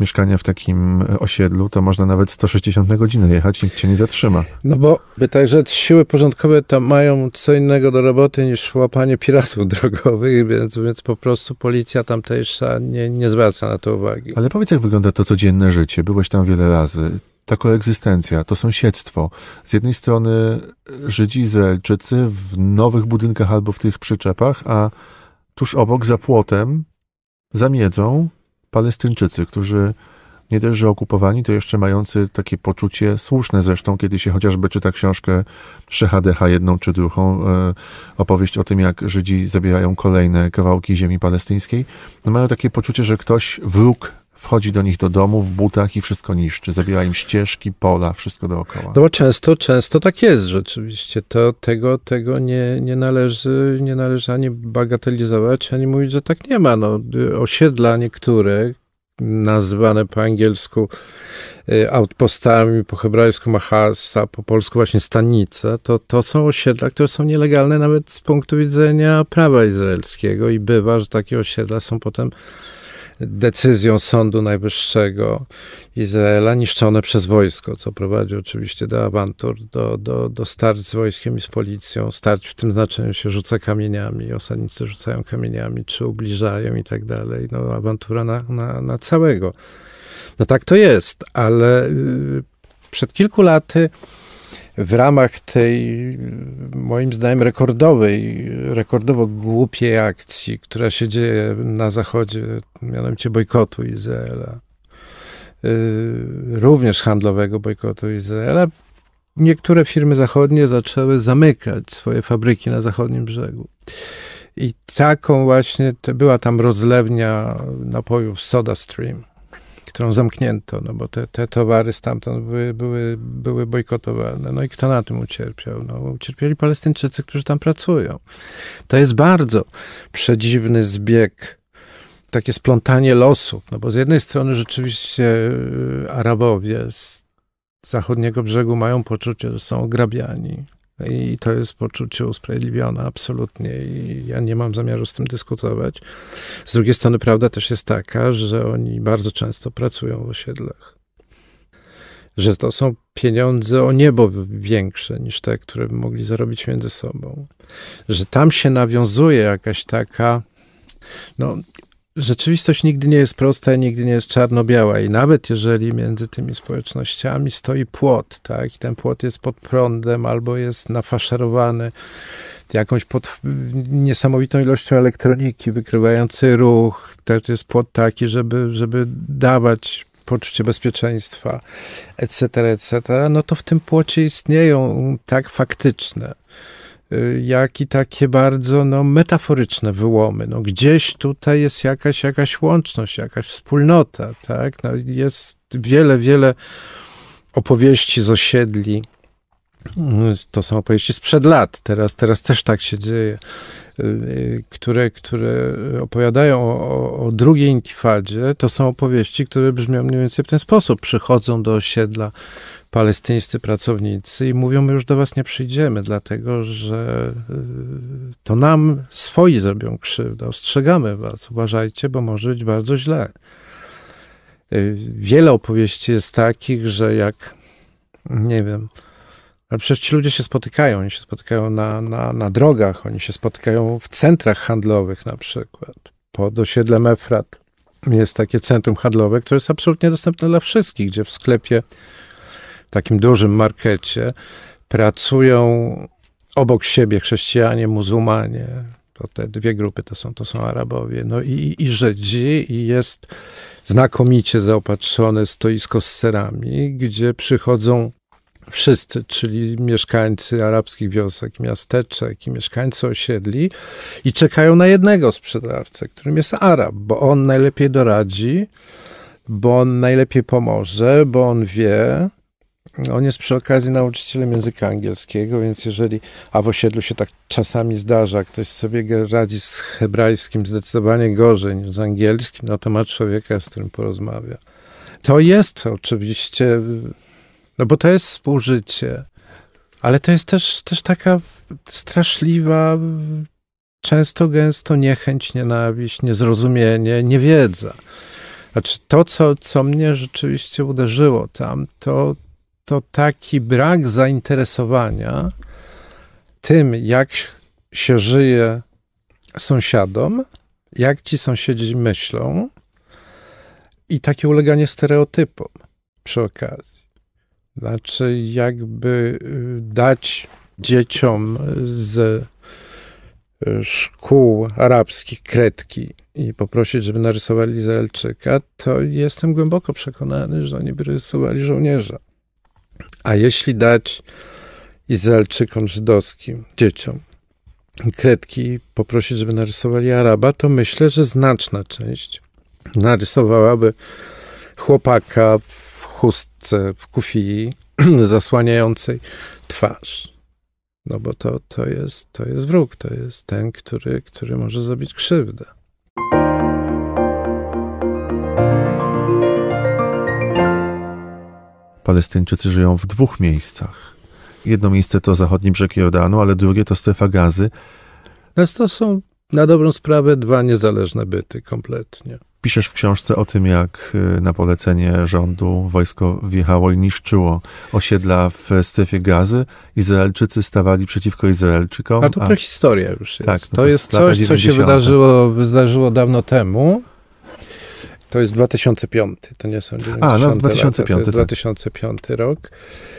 mieszkania w takim osiedlu, to można nawet 160 na godzinę jechać, nikt cię nie zatrzyma. No bo by także siły porządkowe tam mają co innego do roboty niż łapanie piratów drogowych, więc, więc po prostu policja tamtejsza nie, nie zwraca na to uwagi. Ale powiedz, jak wygląda to codzienne życie? Byłeś tam wiele razy ta koegzystencja, to sąsiedztwo. Z jednej strony Żydzi, Izraelczycy w nowych budynkach albo w tych przyczepach, a tuż obok, za płotem, za miedzą, Palestyńczycy, którzy nie dość, że okupowani, to jeszcze mający takie poczucie słuszne zresztą, kiedy się chociażby czyta książkę Szechadecha jedną czy drugą, e, opowieść o tym, jak Żydzi zabierają kolejne kawałki ziemi palestyńskiej, no mają takie poczucie, że ktoś, wróg wchodzi do nich do domu w butach i wszystko niszczy. Zabiera im ścieżki, pola, wszystko dookoła. No bo często, często tak jest rzeczywiście. To, tego tego nie, nie, należy, nie należy ani bagatelizować, ani mówić, że tak nie ma. No, osiedla niektóre, nazwane po angielsku y, outpostami, po hebrajsku machasa, po polsku właśnie stanice, to, to są osiedla, które są nielegalne nawet z punktu widzenia prawa izraelskiego i bywa, że takie osiedla są potem decyzją Sądu Najwyższego Izraela niszczone przez wojsko, co prowadzi oczywiście do awantur, do, do, do starć z wojskiem i z policją. Starć w tym znaczeniu się rzuca kamieniami, osadnicy rzucają kamieniami, czy ubliżają i tak dalej. No, awantura na, na, na całego. No tak to jest, ale y, przed kilku laty w ramach tej, moim zdaniem, rekordowej, rekordowo głupiej akcji, która się dzieje na Zachodzie, mianowicie bojkotu Izraela, y, również handlowego bojkotu Izraela, niektóre firmy zachodnie zaczęły zamykać swoje fabryki na zachodnim brzegu. I taką właśnie, była tam rozlewnia napojów Soda Stream którą zamknięto, no bo te, te towary stamtąd były, były, były bojkotowane. No i kto na tym ucierpiał? No, ucierpieli Palestyńczycy, którzy tam pracują. To jest bardzo przedziwny zbieg takie splątanie losów, no bo z jednej strony rzeczywiście y, Arabowie z zachodniego brzegu mają poczucie, że są ograbiani, i to jest poczucie usprawiedliwione, absolutnie. I ja nie mam zamiaru z tym dyskutować. Z drugiej strony, prawda też jest taka, że oni bardzo często pracują w osiedlach. Że to są pieniądze o niebo większe niż te, które by mogli zarobić między sobą. Że tam się nawiązuje jakaś taka no, rzeczywistość nigdy nie jest prosta, nigdy nie jest czarno-biała i nawet jeżeli między tymi społecznościami stoi płot, tak, i ten płot jest pod prądem albo jest nafaszerowany jakąś pod, niesamowitą ilością elektroniki, wykrywający ruch, też jest płot taki, żeby, żeby dawać poczucie bezpieczeństwa, etc., etc., no to w tym płocie istnieją tak faktyczne Y, jak i takie bardzo no, metaforyczne wyłomy. No, gdzieś tutaj jest jakaś, jakaś łączność, jakaś wspólnota. Tak? No, jest wiele, wiele opowieści z osiedli. Mm, to są opowieści sprzed lat, teraz, teraz też tak się dzieje, y, y, które, które opowiadają o, o drugiej intifadzie. To są opowieści, które brzmią mniej więcej w ten sposób. Przychodzą do osiedla, palestyńscy pracownicy i mówią, my już do was nie przyjdziemy, dlatego że y, to nam swoi zrobią krzywdę. Ostrzegamy was, uważajcie, bo może być bardzo źle. Y, wiele opowieści jest takich, że jak, nie wiem, ale przecież ci ludzie się spotykają, oni się spotykają na, na, na drogach, oni się spotykają w centrach handlowych na przykład. Pod osiedlem Efrat jest takie centrum handlowe, które jest absolutnie dostępne dla wszystkich, gdzie w sklepie takim dużym markecie pracują obok siebie chrześcijanie, muzułmanie. To te dwie grupy to są, to są Arabowie. No i, i Żydzi, i jest znakomicie zaopatrzone stoisko z serami, gdzie przychodzą wszyscy, czyli mieszkańcy arabskich wiosek, miasteczek i mieszkańcy osiedli i czekają na jednego sprzedawcę, którym jest Arab, bo on najlepiej doradzi, bo on najlepiej pomoże, bo on wie, on jest przy okazji nauczycielem języka angielskiego, więc jeżeli, a w osiedlu się tak czasami zdarza, ktoś sobie radzi z hebrajskim zdecydowanie gorzej niż z angielskim, no to ma człowieka, z którym porozmawia. To jest oczywiście, no bo to jest współżycie, ale to jest też, też taka straszliwa, często gęsto niechęć, nienawiść, niezrozumienie, niewiedza. Znaczy to, co, co mnie rzeczywiście uderzyło tam, to, to taki brak zainteresowania tym, jak się żyje sąsiadom, jak ci sąsiedzi myślą i takie uleganie stereotypom przy okazji. Znaczy, jakby y, dać dzieciom z szkół arabskich kredki i poprosić, żeby narysowali Izraelczyka, to jestem głęboko przekonany, że oni by rysowali żołnierza a jeśli dać Izraelczykom żydowskim, dzieciom, kredki, poprosić, żeby narysowali Araba, to myślę, że znaczna część narysowałaby chłopaka w chustce, w kufii, zasłaniającej twarz. No bo to, to, jest, to jest wróg, to jest ten, który, który może zrobić krzywdę. Palestyńczycy żyją w dwóch miejscach. Jedno miejsce to zachodni brzeg Jordanu, ale drugie to strefa gazy. Więc to są na dobrą sprawę dwa niezależne byty kompletnie. Piszesz w książce o tym, jak y, na polecenie rządu wojsko wjechało i niszczyło osiedla w strefie gazy. Izraelczycy stawali przeciwko Izraelczykom. A to prehistoria już tak, jest. Tak, no to, to, jest coś, co się wydarzyło, wydarzyło dawno temu. To jest 2005, to nie są 90 A, no 2005. Lata, to 2005 tak. rok.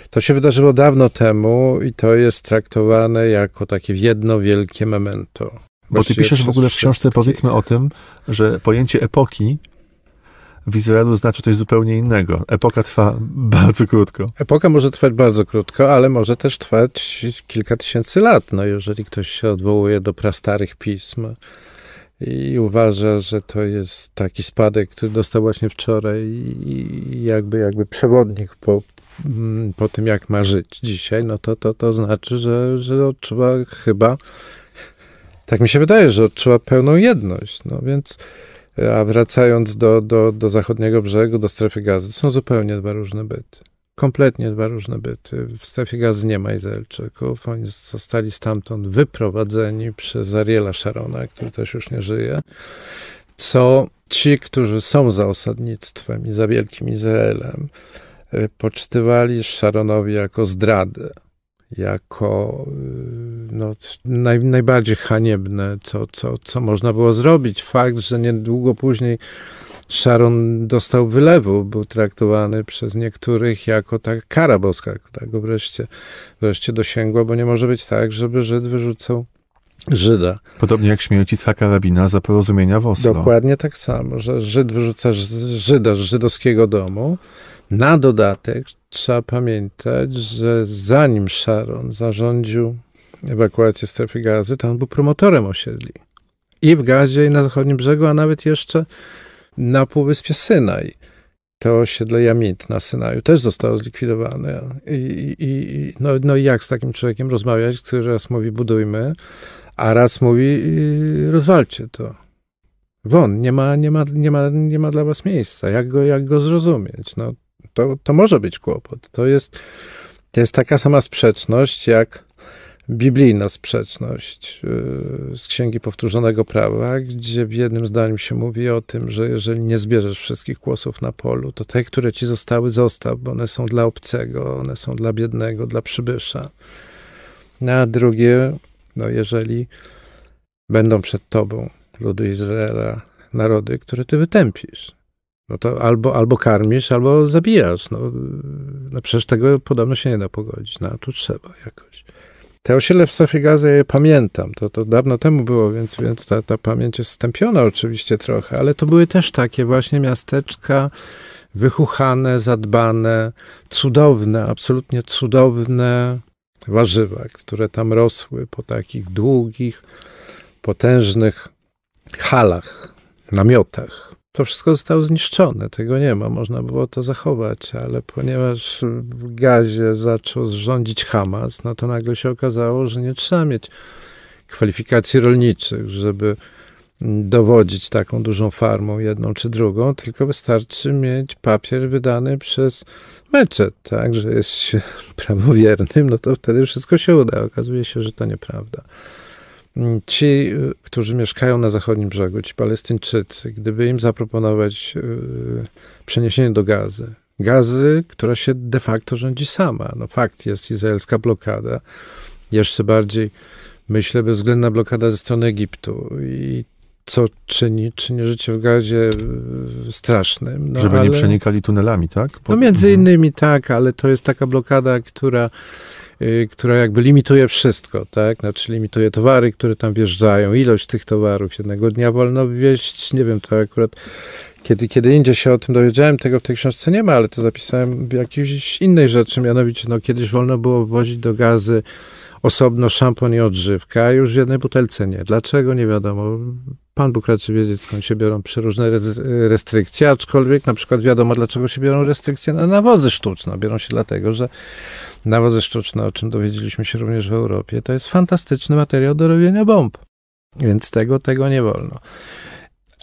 To się wydarzyło dawno temu i to jest traktowane jako takie jedno wielkie memento. Bo ty piszesz w ogóle w książce, powiedzmy o tym, że pojęcie epoki w Izraelu znaczy coś zupełnie innego. Epoka trwa bardzo krótko. Epoka może trwać bardzo krótko, ale może też trwać kilka tysięcy lat, no jeżeli ktoś się odwołuje do prastarych pism i uważa, że to jest taki spadek, który dostał właśnie wczoraj i jakby, jakby przewodnik po, mm, po tym, jak ma żyć dzisiaj, no to, to, to znaczy, że, że odczuwa chyba, tak mi się wydaje, że odczuwa pełną jedność. No więc, a wracając do, do, do zachodniego brzegu, do strefy gazy, to są zupełnie dwa różne byty kompletnie dwa różne byty. W strefie gazy nie ma Izraelczyków. Oni zostali stamtąd wyprowadzeni przez Ariela Sharona, który też już nie żyje. Co ci, którzy są za osadnictwem i za Wielkim Izraelem, e, poczytywali Sharonowi jako zdradę, jako e, no, naj, najbardziej haniebne, co, co, co można było zrobić. Fakt, że niedługo później Sharon dostał wylewu, był traktowany przez niektórych jako ta kara boska, którego wreszcie, wreszcie dosięgła, bo nie może być tak, żeby Żyd wyrzucał Żyda. Podobnie jak śmierć Isaka Rabina za porozumienia w Oslo. Dokładnie tak samo, że Żyd wyrzuca Żyda z żydowskiego domu. Na dodatek trzeba pamiętać, że zanim Sharon zarządził ewakuację strefy gazy, tam był promotorem osiedli. I w gazie, i na zachodnim brzegu, a nawet jeszcze na Półwyspie Synaj. To osiedle Jamit na Synaju też zostało zlikwidowane. I, i, no, no jak z takim człowiekiem rozmawiać, który raz mówi budujmy, a raz mówi yy, rozwalcie to. Won, nie ma, nie ma, nie ma, nie ma dla was miejsca. Jak go, jak go zrozumieć? No, to, to może być kłopot. To jest, to jest taka sama sprzeczność, jak biblijna sprzeczność y, z Księgi Powtórzonego Prawa, gdzie w jednym zdaniu się mówi o tym, że jeżeli nie zbierzesz wszystkich kłosów na polu, to te, które ci zostały, zostaw, bo one są dla obcego, one są dla biednego, dla przybysza. No, a drugie, no jeżeli będą przed tobą ludy Izraela, narody, które ty wytępisz, no to albo, albo karmisz, albo zabijasz. No, no przecież tego podobno się nie da pogodzić. No, tu trzeba jakoś. Te osiele w Strefie Gazy je pamiętam, to, to dawno temu było, więc, więc ta, ta pamięć jest stępiona oczywiście trochę, ale to były też takie właśnie miasteczka wychuchane, zadbane, cudowne, absolutnie cudowne warzywa, które tam rosły po takich długich, potężnych halach, namiotach to wszystko zostało zniszczone, tego nie ma, można było to zachować, ale ponieważ w Gazie zaczął zrządzić Hamas, no to nagle się okazało, że nie trzeba mieć kwalifikacji rolniczych, żeby dowodzić taką dużą farmą, jedną czy drugą, tylko wystarczy mieć papier wydany przez meczet, tak, że jest się prawowiernym, no to wtedy wszystko się uda. Okazuje się, że to nieprawda. Mm, ci, y, którzy mieszkają na zachodnim brzegu, ci Palestyńczycy, gdyby im zaproponować y, przeniesienie do gazy, gazy, która się de facto rządzi sama. No fakt jest izraelska blokada, jeszcze bardziej myślę bezwzględna blokada ze strony Egiptu i co czyni, czyni życie w gazie y, strasznym. No, Żeby ale... nie przenikali tunelami, tak? No między mhm. innymi tak, ale to jest taka blokada, która Y, która jakby limituje wszystko, tak? Znaczy limituje towary, które tam wjeżdżają, ilość tych towarów. Jednego dnia wolno wieść, nie wiem, to akurat kiedy, kiedy indziej się o tym dowiedziałem, tego w tej książce nie ma, ale to zapisałem w jakiejś innej rzeczy, mianowicie no, kiedyś wolno było wozić do gazy osobno szampon i odżywka, a już w jednej butelce nie. Dlaczego? Nie wiadomo. Pan Bóg raczy wiedzieć, skąd się biorą przeróżne restrykcje, aczkolwiek na przykład wiadomo, dlaczego się biorą restrykcje na nawozy sztuczne. Biorą się dlatego, że nawozy sztuczne, o czym dowiedzieliśmy się również w Europie, to jest fantastyczny materiał do robienia bomb. Więc tego, tego nie wolno.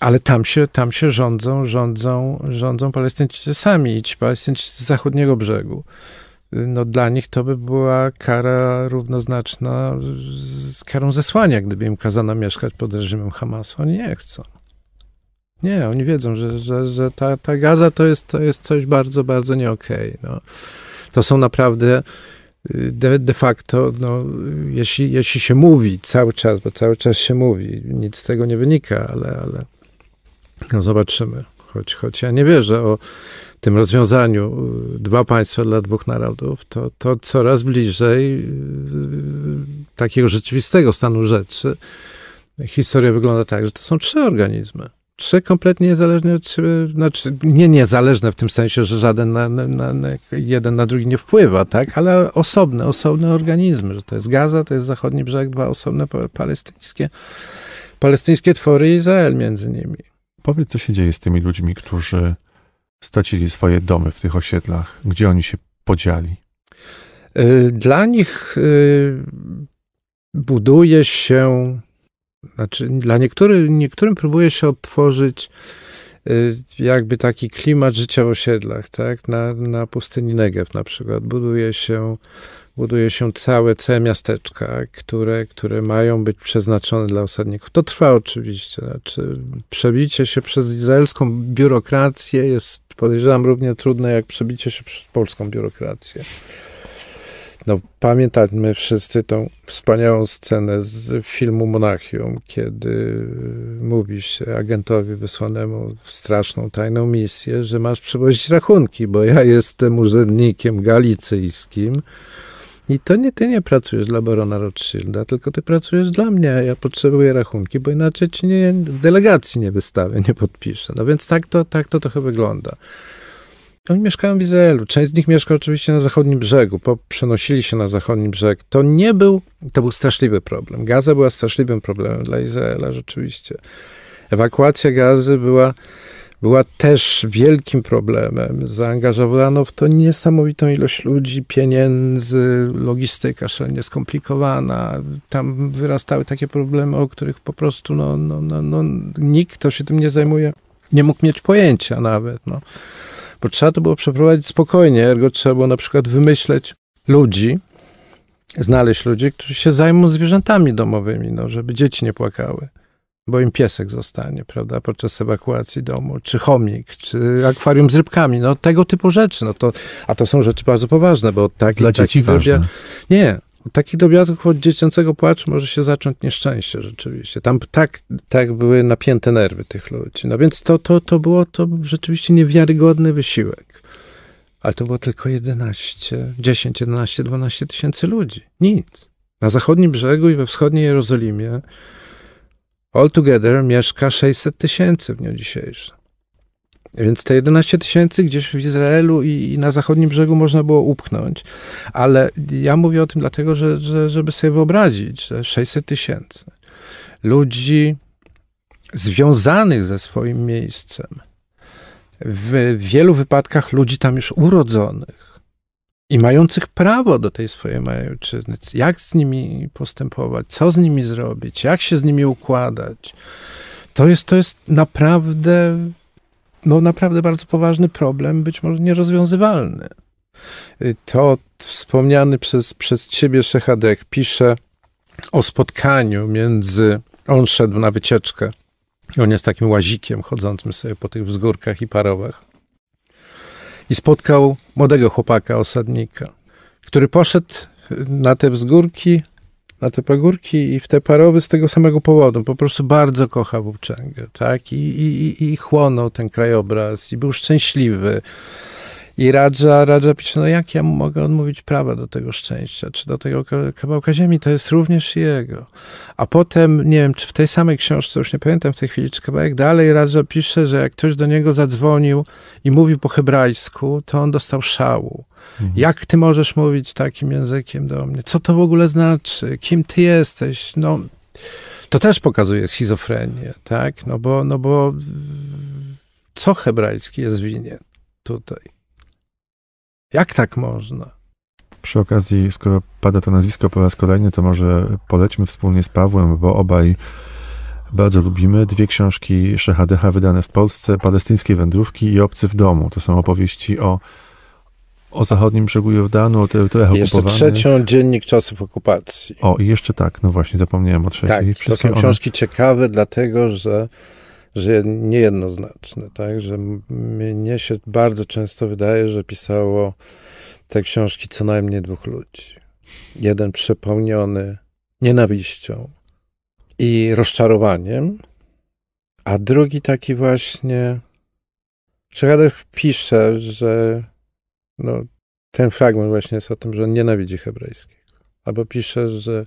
Ale tam się, tam się rządzą, rządzą, rządzą Palestyńczycy sami i ci Palestyńczycy z zachodniego brzegu. No, dla nich to by była kara równoznaczna z karą zesłania, gdyby im kazano mieszkać pod reżimem Hamasu. Oni nie chcą. Nie, oni wiedzą, że, że, że ta, ta gaza to jest, to jest coś bardzo, bardzo nie okej. Okay, no to są naprawdę y, de, de facto, no, jeśli, jeśli się mówi cały czas, bo cały czas się mówi, nic z tego nie wynika, ale, ale no zobaczymy. Choć, choć ja nie wierzę o tym rozwiązaniu y, dwa państwa dla dwóch narodów, to, to coraz bliżej y, takiego rzeczywistego stanu rzeczy. Historia wygląda tak, że to są trzy organizmy trzy kompletnie niezależne od siebie, znaczy nie niezależne w tym sensie, że żaden na, na, na, jeden na drugi nie wpływa, tak, ale osobne, osobne organizmy, że to jest Gaza, to jest zachodni brzeg, dwa osobne palestyńskie, palestyńskie twory i Izrael między nimi. Powiedz, co się dzieje z tymi ludźmi, którzy stracili swoje domy w tych osiedlach, gdzie oni się podzieli? Y, dla nich y, buduje się znaczy, dla niektórych, niektórym próbuje się odtworzyć y, jakby taki klimat życia w osiedlach, tak? Na, na pustyni Negev na przykład buduje się, buduje się całe, całe miasteczka, które, które mają być przeznaczone dla osadników. To trwa oczywiście, znaczy przebicie się przez izraelską biurokrację jest podejrzewam równie trudne jak przebicie się przez polską biurokrację. No, pamiętajmy wszyscy tą wspaniałą scenę z filmu Monachium, kiedy mówisz agentowi wysłanemu w straszną tajną misję, że masz przywozić rachunki, bo ja jestem urzędnikiem galicyjskim. I to nie ty nie pracujesz dla barona Rothschilda, tylko ty pracujesz dla mnie, a ja potrzebuję rachunki, bo inaczej ci nie, delegacji nie wystawię, nie podpiszę. No więc tak to, tak to trochę wygląda. Oni mieszkają w Izraelu. Część z nich mieszka oczywiście na zachodnim brzegu, po, przenosili się na zachodni brzeg. To nie był, to był straszliwy problem. Gaza była straszliwym problemem dla Izraela, rzeczywiście. Ewakuacja gazy była, była też wielkim problemem. Zaangażowano w to niesamowitą ilość ludzi, pieniędzy, logistyka szalenie skomplikowana. Tam wyrastały takie problemy, o których po prostu no, no, no, no nikt, kto się tym nie zajmuje, nie mógł mieć pojęcia nawet. No bo trzeba to było przeprowadzić spokojnie, ergo trzeba było na przykład wymyśleć ludzi, znaleźć ludzi, którzy się zajmą zwierzętami domowymi, no, żeby dzieci nie płakały, bo im piesek zostanie, prawda, podczas ewakuacji domu, czy chomik, czy akwarium z rybkami, no tego typu rzeczy, no to, a to są rzeczy bardzo poważne, bo tak... Dla tak dzieci ważne. Nie, taki takich od dziecięcego płaczu może się zacząć nieszczęście rzeczywiście. Tam tak, tak były napięte nerwy tych ludzi. No więc to, to, to było to rzeczywiście niewiarygodny wysiłek. Ale to było tylko 11, 10, 11, 12 tysięcy ludzi. Nic. Na zachodnim brzegu i we wschodniej Jerozolimie all together mieszka 600 tysięcy w dniu dzisiejszym. Więc te 11 tysięcy gdzieś w Izraelu i, i, na zachodnim brzegu można było upchnąć. Ale ja mówię o tym dlatego, że, że żeby sobie wyobrazić, że 600 tysięcy ludzi związanych ze swoim miejscem, w wielu wypadkach ludzi tam już urodzonych i mających prawo do tej swojej małej Jak z nimi postępować, co z nimi zrobić, jak się z nimi układać. To jest, to jest naprawdę no, naprawdę bardzo poważny problem, być może nierozwiązywalny. Y, to wspomniany przez, przez ciebie Szechadek pisze o spotkaniu między. On szedł na wycieczkę. On jest takim łazikiem chodzącym sobie po tych wzgórkach i parowach. I spotkał młodego chłopaka, osadnika, który poszedł na te wzgórki na te pagórki i w te parowy z tego samego powodu. Po prostu bardzo kocha Włóczęgę, tak? I, i, i chłonął ten krajobraz i był szczęśliwy. I Radża, Radza pisze, no jak ja mu mogę odmówić prawa do tego szczęścia, czy do tego kawałka ziemi, to jest również jego. A potem, nie wiem, czy w tej samej książce, już nie pamiętam w tej chwili, czy kawałek dalej, Radża pisze, że jak ktoś do niego zadzwonił i mówił po hebrajsku, to on dostał szału. Mhm. Jak ty możesz mówić takim językiem do mnie? Co to w ogóle znaczy? Kim ty jesteś? No, to też pokazuje schizofrenię, tak? No bo, no bo co hebrajski jest winien? tutaj. Jak tak można? Przy okazji, skoro pada to nazwisko po raz kolejny, to może polećmy wspólnie z Pawłem, bo obaj bardzo lubimy. Dwie książki Szechadecha wydane w Polsce, Palestyńskie wędrówki i Obcy w domu. To są opowieści o, o zachodnim brzegu Jordanu, o terytoriach jeszcze okupowanych. Jeszcze trzecią, Dziennik Czasów Okupacji. O, i jeszcze tak, no właśnie, zapomniałem o trzeciej. Tak, to są one... książki ciekawe, dlatego że że niejednoznaczne, tak? Że mnie się bardzo często wydaje, że pisało te książki co najmniej dwóch ludzi. Jeden przepełniony nienawiścią i rozczarowaniem, a drugi taki właśnie. Przechadek pisze, że no, ten fragment właśnie jest o tym, że on nienawidzi hebrajskiego. Albo pisze, że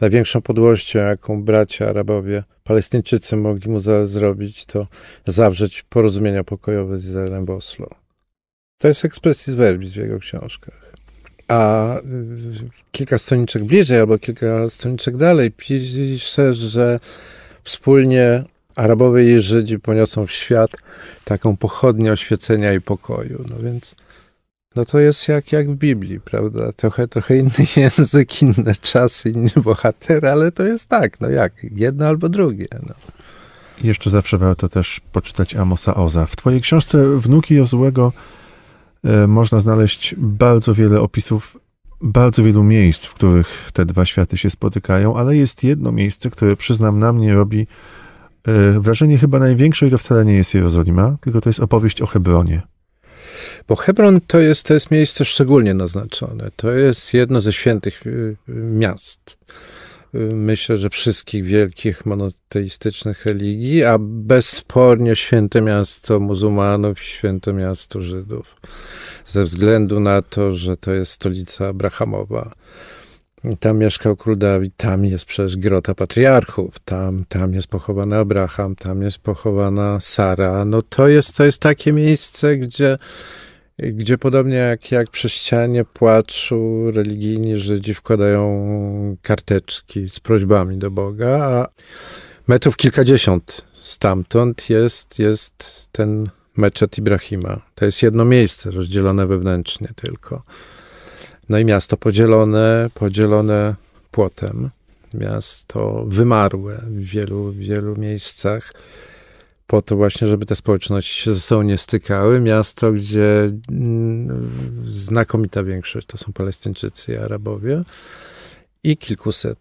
Największą podłością, jaką bracia Arabowie, Palestyńczycy mogli mu zrobić, to zawrzeć porozumienia pokojowe z Izraelem w Oslo. To jest ekspresji z verbis w jego książkach. A y, kilka stroniczek bliżej albo kilka stroniczek dalej pisze, że wspólnie Arabowie i Żydzi poniosą w świat taką pochodnię oświecenia i pokoju. No więc no to jest jak, jak w Biblii, prawda? Trochę, trochę inny język, inne czasy, inny bohater, ale to jest tak, no jak, jedno albo drugie. No. Jeszcze zawsze warto też poczytać Amosa Oza. W twojej książce Wnuki Jozłego e, można znaleźć bardzo wiele opisów bardzo wielu miejsc, w których te dwa światy się spotykają, ale jest jedno miejsce, które przyznam na mnie robi e, wrażenie chyba największe i to wcale nie jest Jerozolima, tylko to jest opowieść o Hebronie. Bo Hebron to jest, to jest miejsce szczególnie naznaczone. To jest jedno ze świętych y, miast. Y, myślę, że wszystkich wielkich monoteistycznych religii, a bezspornie święte miasto muzułmanów, święte miasto Żydów. Ze względu na to, że to jest stolica Abrahamowa i tam mieszkał król Dawid, tam jest przecież grota patriarchów, tam, tam jest pochowana Abraham, tam jest pochowana Sara. No to jest, to jest takie miejsce, gdzie, gdzie podobnie jak, jak przy ścianie płaczu religijni Żydzi wkładają karteczki z prośbami do Boga, a metrów kilkadziesiąt stamtąd jest, jest ten meczet Ibrahima. To jest jedno miejsce rozdzielone wewnętrznie tylko. No i miasto podzielone, podzielone płotem. Miasto wymarłe w wielu, wielu miejscach po to właśnie, żeby te społeczności się ze sobą nie stykały. Miasto, gdzie mm, znakomita większość to są Palestyńczycy i Arabowie i kilkuset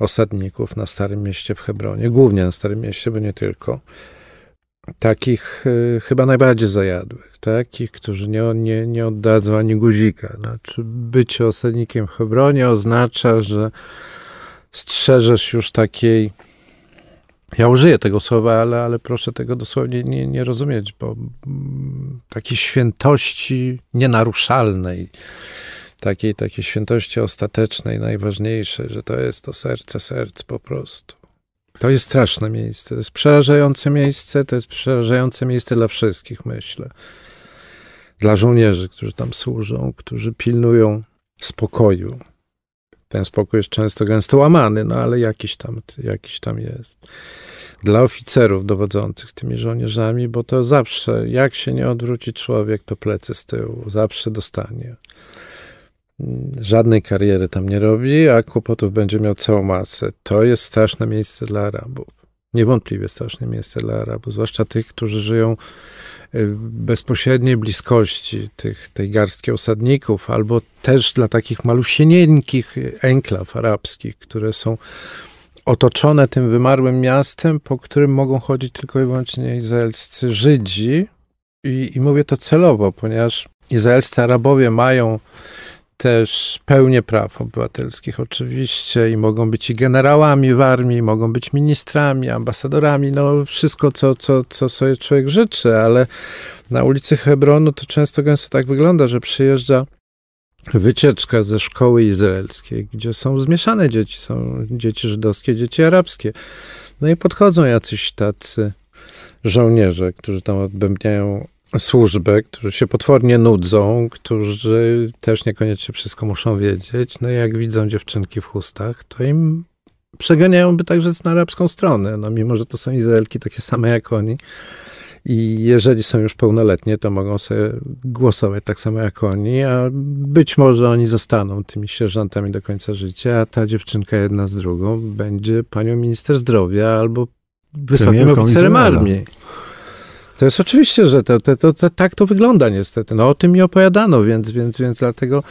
osadników na Starym Mieście w Hebronie, głównie na Starym Mieście, bo nie tylko takich y, chyba najbardziej zajadłych, takich, którzy nie, nie, nie oddadzą ani guzika. Znaczy, bycie osadnikiem w Hebronie oznacza, że strzeżesz już takiej. Ja użyję tego słowa, ale, ale proszę tego dosłownie nie, nie rozumieć, bo mm, takiej świętości nienaruszalnej, takiej, takiej świętości ostatecznej, najważniejszej, że to jest to serce serc po prostu. To jest straszne miejsce. To jest przerażające miejsce. To jest przerażające miejsce dla wszystkich, myślę. Dla żołnierzy, którzy tam służą, którzy pilnują spokoju. Ten spokój jest często gęsto łamany, no ale jakiś tam, jakiś tam jest. Dla oficerów dowodzących tymi żołnierzami, bo to zawsze, jak się nie odwróci człowiek, to plecy z tyłu. Zawsze dostanie żadnej kariery tam nie robi, a kłopotów będzie miał całą masę. To jest straszne miejsce dla Arabów. Niewątpliwie straszne miejsce dla Arabów, zwłaszcza tych, którzy żyją y, w bezpośredniej bliskości tych, tej garstki osadników, albo też dla takich malusienieńkich enklaw arabskich, które są otoczone tym wymarłym miastem, po którym mogą chodzić tylko i wyłącznie izraelscy Żydzi. I, i mówię to celowo, ponieważ izraelscy Arabowie mają też pełnię praw obywatelskich oczywiście i mogą być i generałami w armii, mogą być ministrami, ambasadorami, no wszystko, co, co, co sobie człowiek życzy, ale na ulicy Hebronu to często gęsto tak wygląda, że przyjeżdża wycieczka ze szkoły izraelskiej, gdzie są zmieszane dzieci, są dzieci żydowskie, dzieci arabskie. No i podchodzą jacyś tacy żołnierze, którzy tam odbębniają służby, którzy się potwornie nudzą, którzy też niekoniecznie wszystko muszą wiedzieć. No i jak widzą dziewczynki w chustach, to im przeganiają by także na arabską stronę, no mimo, że to są Izraelki takie same jak oni. I jeżeli są już pełnoletnie, to mogą sobie głosować tak samo jak oni, a być może oni zostaną tymi sierżantami do końca życia, a ta dziewczynka jedna z drugą będzie panią minister zdrowia albo wysokim oficerem armii. To jest oczywiście, że to, to, to, to, tak to wygląda niestety. No o tym mi opowiadano, więc, więc, więc dlatego,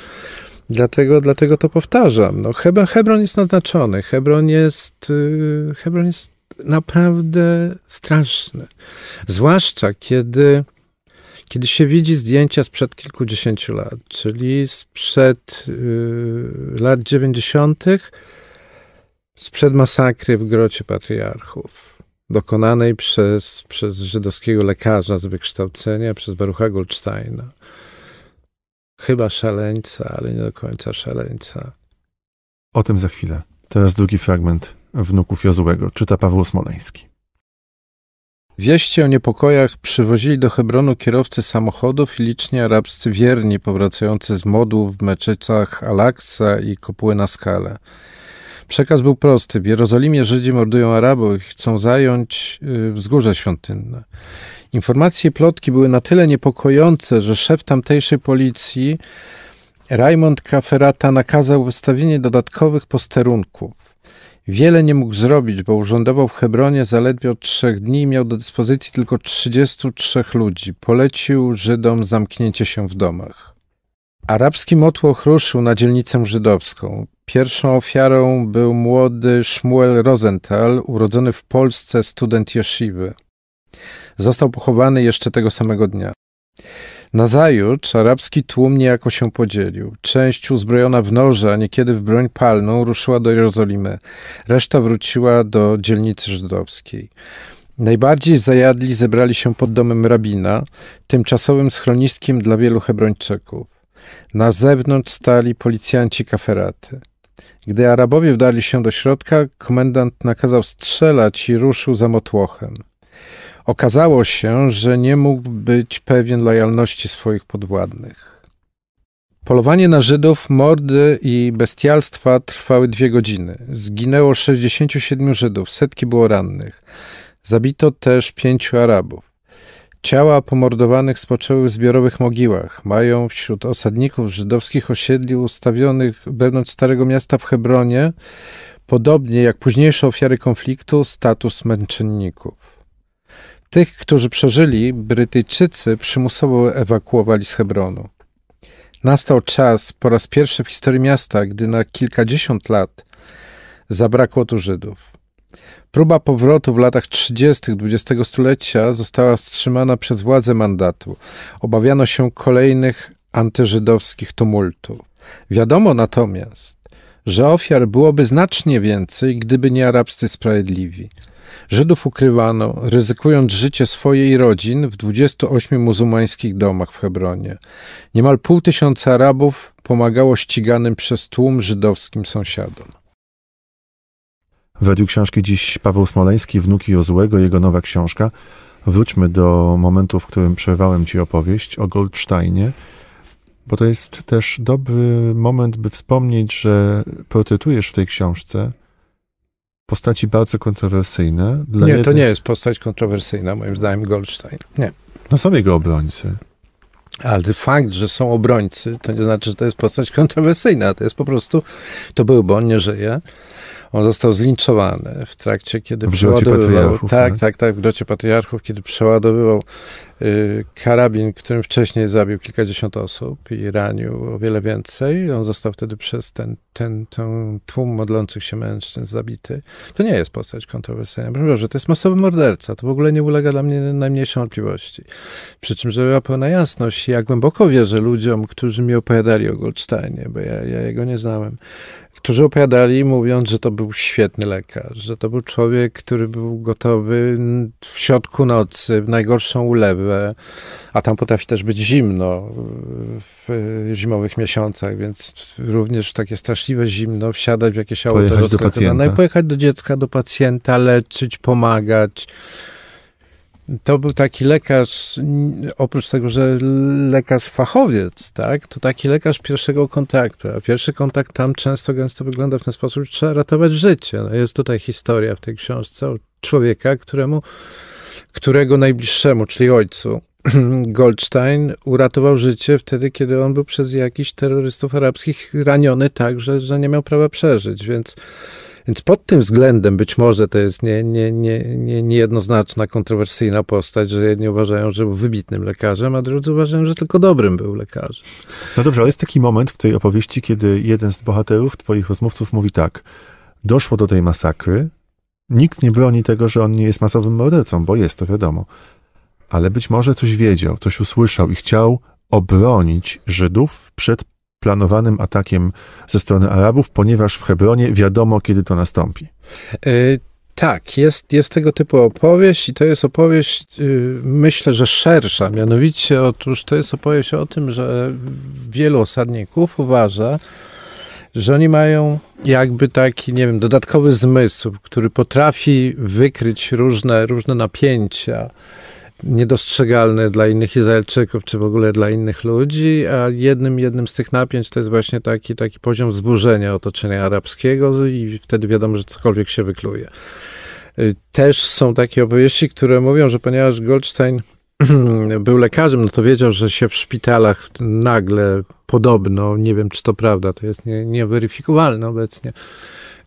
dlatego, dlatego to powtarzam. No, Hebron, Hebron jest naznaczony. Hebron jest, y, Hebron jest naprawdę straszny. Zwłaszcza kiedy, kiedy się widzi zdjęcia sprzed kilkudziesięciu lat, czyli sprzed yy, lat dziewięćdziesiątych, sprzed masakry w grocie patriarchów dokonanej przez, przez żydowskiego lekarza z wykształcenia, przez Barucha Goldsteina. Chyba szaleńca, ale nie do końca szaleńca. O tym za chwilę. Teraz drugi fragment wnuków Jozłego, czyta Paweł Smoleński. Wieści o niepokojach przywozili do Hebronu kierowcy samochodów i liczni arabscy wierni powracający z modłów w meczecach Alaksa i Kopuły na Skale – Przekaz był prosty. W Jerozolimie Żydzi mordują Arabów i chcą zająć y, wzgórze świątynne. Informacje i plotki były na tyle niepokojące, że szef tamtejszej policji Raymond Kaferata nakazał wystawienie dodatkowych posterunków. Wiele nie mógł zrobić, bo urzędował w Hebronie zaledwie od trzech dni i miał do dyspozycji tylko 33 ludzi. Polecił Żydom zamknięcie się w domach. Arabski motłoch ruszył na dzielnicę żydowską. Pierwszą ofiarą był młody Szmuel Rosenthal, urodzony w Polsce student Jesiwy. Został pochowany jeszcze tego samego dnia. Nazajutrz arabski tłum niejako się podzielił. Część uzbrojona w noże, a niekiedy w broń palną, ruszyła do Jerozolimy. Reszta wróciła do dzielnicy żydowskiej. Najbardziej zajadli zebrali się pod domem rabina, tymczasowym schroniskiem dla wielu Hebrończyków. Na zewnątrz stali policjanci kaferaty. Gdy Arabowie wdarli się do środka, komendant nakazał strzelać i ruszył za motłochem. Okazało się, że nie mógł być pewien lojalności swoich podwładnych. Polowanie na Żydów, mordy i bestialstwa trwały dwie godziny. Zginęło 67 Żydów, setki było rannych. Zabito też pięciu Arabów. Ciała pomordowanych spoczęły w zbiorowych mogiłach. Mają wśród osadników żydowskich osiedli ustawionych wewnątrz Starego Miasta w Hebronie, podobnie jak późniejsze ofiary konfliktu, status męczenników. Tych, którzy przeżyli, Brytyjczycy przymusowo ewakuowali z Hebronu. Nastał czas po raz pierwszy w historii miasta, gdy na kilkadziesiąt lat zabrakło tu Żydów. Próba powrotu w latach 30. XX stulecia została wstrzymana przez władze mandatu. Obawiano się kolejnych antyżydowskich tumultów. Wiadomo natomiast, że ofiar byłoby znacznie więcej, gdyby nie arabscy sprawiedliwi. Żydów ukrywano, ryzykując życie swoje i rodzin w 28 muzułmańskich domach w Hebronie. Niemal pół tysiąca Arabów pomagało ściganym przez tłum żydowskim sąsiadom. Według książki dziś Paweł Smoleński, Wnuki Jozłego, jego nowa książka. Wróćmy do momentu, w którym przerwałem Ci opowieść o Goldsteinie, bo to jest też dobry moment, by wspomnieć, że portretujesz w tej książce postaci bardzo kontrowersyjne. nie, jednych... to nie jest postać kontrowersyjna, moim zdaniem Goldstein. Nie. No są jego obrońcy. Ale fakt, że są obrońcy, to nie znaczy, że to jest postać kontrowersyjna. To jest po prostu, to był, bo on nie żyje. On został zlinczowany w trakcie, kiedy w przeładowywał. Tak, tak, tak, tak, w grocie patriarchów, kiedy przeładowywał y, karabin, którym wcześniej zabił kilkadziesiąt osób i ranił o wiele więcej. On został wtedy przez ten ten, ten tłum modlących się mężczyzn zabity, to nie jest postać kontrowersyjna. Proszę, że to jest masowy morderca. To w ogóle nie ulega dla mnie najmniejszej wątpliwości. Przy czym, żeby była pełna jasność, ja głęboko wierzę ludziom, którzy mi opowiadali o Goldsteinie, bo ja, ja jego nie znałem, którzy opowiadali mówiąc, że to był świetny lekarz, że to był człowiek, który był gotowy w środku nocy, w najgorszą ulewę, a tam potrafi też być zimno w zimowych miesiącach, więc również takie straszne straszliwe zimno, wsiadać w jakieś pojechać auto rozkręcone, no i pojechać do dziecka, do pacjenta, leczyć, pomagać. To był taki lekarz, oprócz tego, że lekarz fachowiec, tak, to taki lekarz pierwszego kontaktu, a pierwszy kontakt tam często gęsto wygląda w ten sposób, że trzeba ratować życie. No jest tutaj historia w tej książce o człowieka, któremu, którego najbliższemu, czyli ojcu, Goldstein uratował życie wtedy, kiedy on był przez jakichś terrorystów arabskich raniony tak, że, że nie miał prawa przeżyć, więc, więc pod tym względem być może to jest nie, nie, nie, nie, niejednoznaczna, kontrowersyjna postać, że jedni uważają, że był wybitnym lekarzem, a drudzy uważają, że tylko dobrym był lekarzem. No dobrze, ale jest taki moment w tej opowieści, kiedy jeden z bohaterów, twoich rozmówców mówi tak, doszło do tej masakry, Nikt nie broni tego, że on nie jest masowym mordercą, bo jest to wiadomo ale być może coś wiedział, coś usłyszał i chciał obronić Żydów przed planowanym atakiem ze strony Arabów, ponieważ w Hebronie wiadomo, kiedy to nastąpi. E, tak, jest, jest tego typu opowieść i to jest opowieść, yy, myślę, że szersza. Mianowicie, otóż to jest opowieść o tym, że wielu osadników uważa, że oni mają jakby taki, nie wiem, dodatkowy zmysł, który potrafi wykryć różne, różne napięcia niedostrzegalny dla innych Izraelczyków, czy w ogóle dla innych ludzi, a jednym, jednym z tych napięć to jest właśnie taki, taki poziom wzburzenia otoczenia arabskiego i wtedy wiadomo, że cokolwiek się wykluje. Y, też są takie opowieści, które mówią, że ponieważ Goldstein był lekarzem, no to wiedział, że się w szpitalach nagle podobno, nie wiem czy to prawda, to jest nieweryfikowalne obecnie,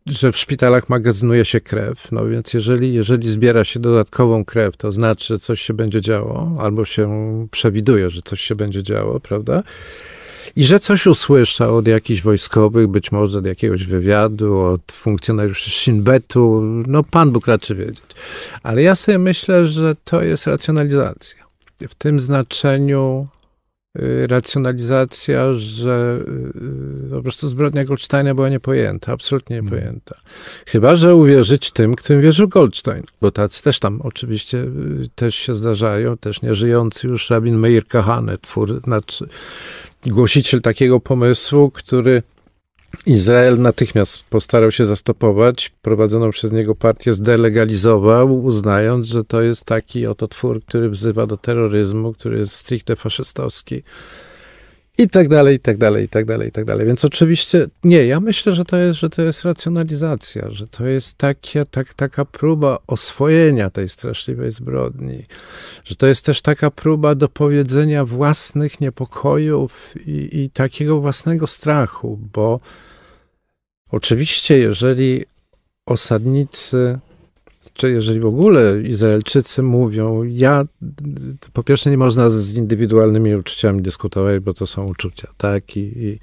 że w szpitalach magazynuje się krew, no więc jeżeli, jeżeli zbiera się dodatkową krew, to znaczy, że coś się będzie działo, albo się przewiduje, że coś się będzie działo, prawda? I że coś usłysza od jakichś wojskowych, być może od jakiegoś wywiadu, od funkcjonariuszy Shinbetu, no Pan Bóg raczy wiedzieć. Ale ja sobie myślę, że to jest racjonalizacja. W tym znaczeniu, Y, racjonalizacja, że y, y, po prostu zbrodnia Goldsteina była niepojęta, absolutnie hmm. niepojęta. Chyba, że uwierzyć tym, którym wierzył Goldstein, bo tacy też tam oczywiście też się zdarzają, też nieżyjący już rabin Meir Kahane, twór, znaczy głosiciel takiego pomysłu, który Izrael natychmiast postarał się zastopować prowadzoną przez niego partię, zdelegalizował, uznając, że to jest taki oto twór, który wzywa do terroryzmu, który jest stricte faszystowski. I tak dalej, i tak dalej, i tak dalej, i tak dalej. Więc oczywiście, nie, ja myślę, że to jest, że to jest racjonalizacja, że to jest takie, tak, taka próba oswojenia tej straszliwej zbrodni, że to jest też taka próba dopowiedzenia własnych niepokojów i, i takiego własnego strachu, bo Oczywiście, jeżeli osadnicy, czy jeżeli w ogóle Izraelczycy mówią, ja, po pierwsze nie można z indywidualnymi uczuciami dyskutować, bo to są uczucia, tak, i, i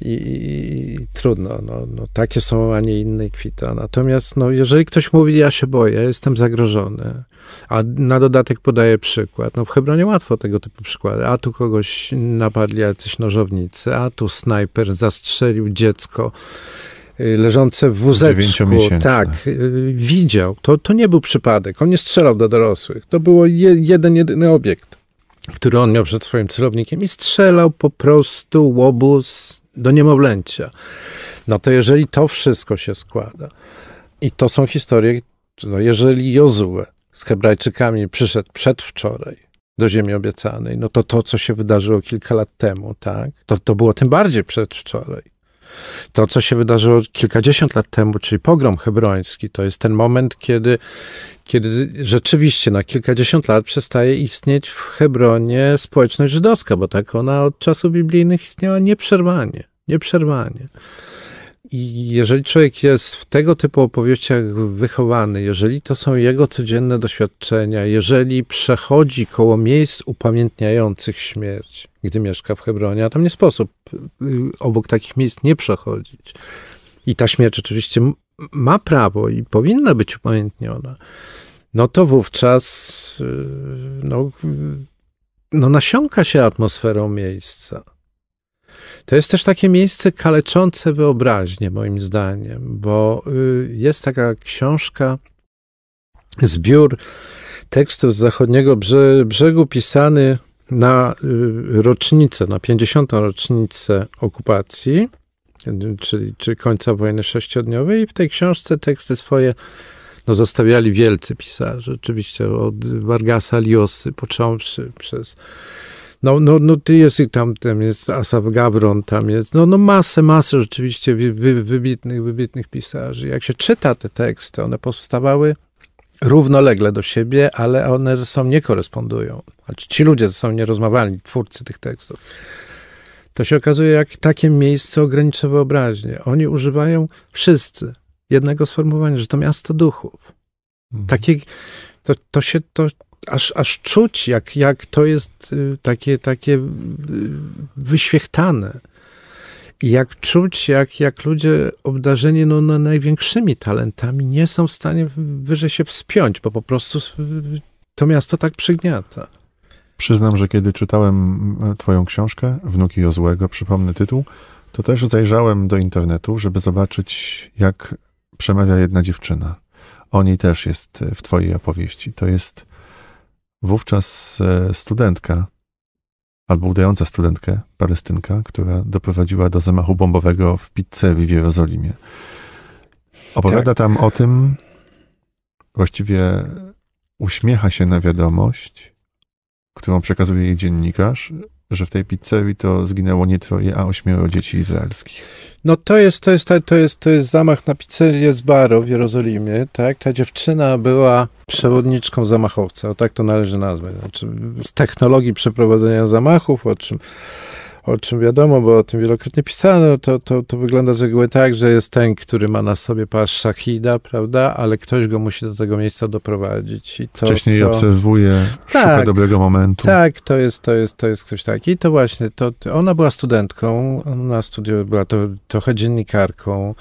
i, i, trudno, no, no, takie są, a nie inne kwita. Natomiast no, jeżeli ktoś mówi, ja się boję, jestem zagrożony, a na dodatek podaje przykład, no w Hebronie łatwo tego typu przykłady, a tu kogoś napadli jacyś nożownicy, a tu snajper zastrzelił dziecko, y, leżące w wózeczku. Tak, y, widział. To, to nie był przypadek. On nie strzelał do dorosłych. To było je, jeden, jedyny obiekt który on miał przed swoim celownikiem i strzelał po prostu łobuz do niemowlęcia. No to jeżeli to wszystko się składa i to są historie, no jeżeli Jozue z hebrajczykami przyszedł przedwczoraj do ziemi obiecanej, no to to, co się wydarzyło kilka lat temu, tak, to, to było tym bardziej przedwczoraj. To, co się wydarzyło kilkadziesiąt lat temu, czyli pogrom hebroński, to jest ten moment, kiedy, kiedy rzeczywiście na kilkadziesiąt lat przestaje istnieć w Hebronie społeczność żydowska, bo tak ona od czasów biblijnych istniała nieprzerwanie. Nieprzerwanie. I jeżeli człowiek jest w tego typu opowieściach wychowany, jeżeli to są jego codzienne doświadczenia, jeżeli przechodzi koło miejsc upamiętniających śmierć, gdy mieszka w Hebronie, a tam nie sposób y, obok takich miejsc nie przechodzić. I ta śmierć oczywiście ma prawo i powinna być upamiętniona. No to wówczas y, no, y, no nasiąka się atmosferą miejsca. To jest też takie miejsce kaleczące wyobraźnię, moim zdaniem, bo jest taka książka, zbiór tekstów z zachodniego brzegu pisany na y, rocznicę, na 50. rocznicę okupacji, czyli, czyli końca wojny sześciodniowej i w tej książce teksty swoje no, zostawiali wielcy pisarze, oczywiście od Vargasa Liosy, począwszy przez no, no, no ty jest i tam, tam jest Asaf Gawron, tam jest, no, no masę, masę rzeczywiście wybitnych, wybitnych pisarzy. Jak się czyta te teksty, one powstawały równolegle do siebie, ale one ze sobą nie korespondują. Znaczy, ci ludzie ze sobą nie rozmawiali, twórcy tych tekstów. To się okazuje jak takie miejsce ogranicza wyobraźnię. Oni używają wszyscy jednego sformułowania, że to miasto duchów. Mhm. Takie, to, to się to aż, aż czuć, jak, jak to jest y, takie, takie y, wyświechtane jak czuć, jak, jak ludzie obdarzeni no, no, największymi talentami nie są w stanie wyżej się wspiąć, bo po prostu to miasto tak przygniata. Przyznam, że kiedy czytałem e, Twoją książkę, Wnuki Jozłego, przypomnę tytuł, to też zajrzałem do internetu, żeby zobaczyć, jak przemawia jedna dziewczyna. O niej też jest e, w Twojej opowieści. To jest wówczas e, studentka albo udająca studentkę, Palestynka, która doprowadziła do zamachu bombowego w pizzerii w Jerozolimie. Opowiada tak. tam o tym, właściwie uśmiecha się na wiadomość, którą przekazuje jej dziennikarz, że w tej pizzerii to zginęło nie troje, a ośmioro dzieci izraelskich. No to jest, to jest, to jest, to jest zamach na pizzerię z Baro w Jerozolimie, tak? Ta dziewczyna była przewodniczką zamachowca, o tak to należy nazwać. Znaczy, z technologii przeprowadzenia zamachów, o czym o czym wiadomo, bo o tym wielokrotnie pisano, to, to, to wygląda z reguły tak, że jest ten, który ma na sobie pasz szachida, prawda, ale ktoś go musi do tego miejsca doprowadzić. I to, Wcześniej to... obserwuje, tak, szuka dobrego momentu. Tak, to jest, to jest, to jest ktoś taki. I to właśnie, to, ona była studentką, na studiu była to, trochę dziennikarką,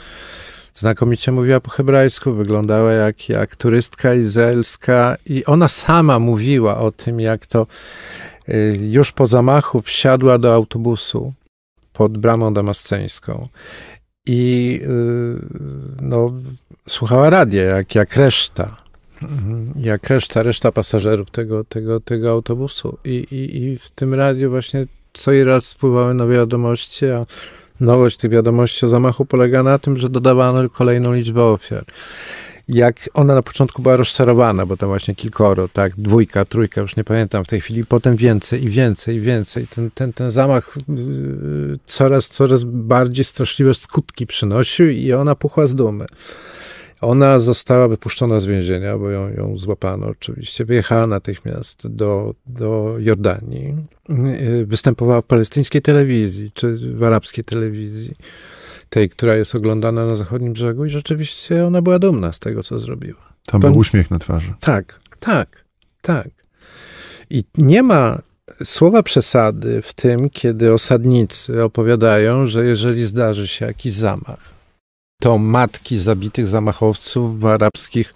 znakomicie mówiła po hebrajsku, wyglądała jak, jak turystka izraelska i ona sama mówiła o tym, jak to Y, już po zamachu wsiadła do autobusu pod bramą damasceńską i y, no, słuchała radia, jak, jak reszta. Mhm. Jak reszta, reszta pasażerów tego, tego, tego autobusu. I, i, I w tym radiu właśnie co i raz wpływały nowe wiadomości, a nowość tych wiadomości o zamachu polega na tym, że dodawano kolejną liczbę ofiar jak ona na początku była rozczarowana, bo tam właśnie kilkoro, tak, dwójka, trójka, już nie pamiętam w tej chwili, potem więcej i więcej i więcej. Ten, ten, ten zamach yy, coraz, coraz bardziej straszliwe skutki przynosił i ona puchła z dumy. Ona została wypuszczona z więzienia, bo ją, ją złapano oczywiście. Wyjechała natychmiast do, do Jordanii. Yy, występowała w palestyńskiej telewizji, czy w arabskiej telewizji tej, która jest oglądana na zachodnim brzegu i rzeczywiście ona była dumna z tego, co zrobiła. Tam to... był uśmiech na twarzy. Tak, tak, tak. I nie ma słowa przesady w tym, kiedy osadnicy opowiadają, że jeżeli zdarzy się jakiś zamach, to matki zabitych zamachowców w arabskich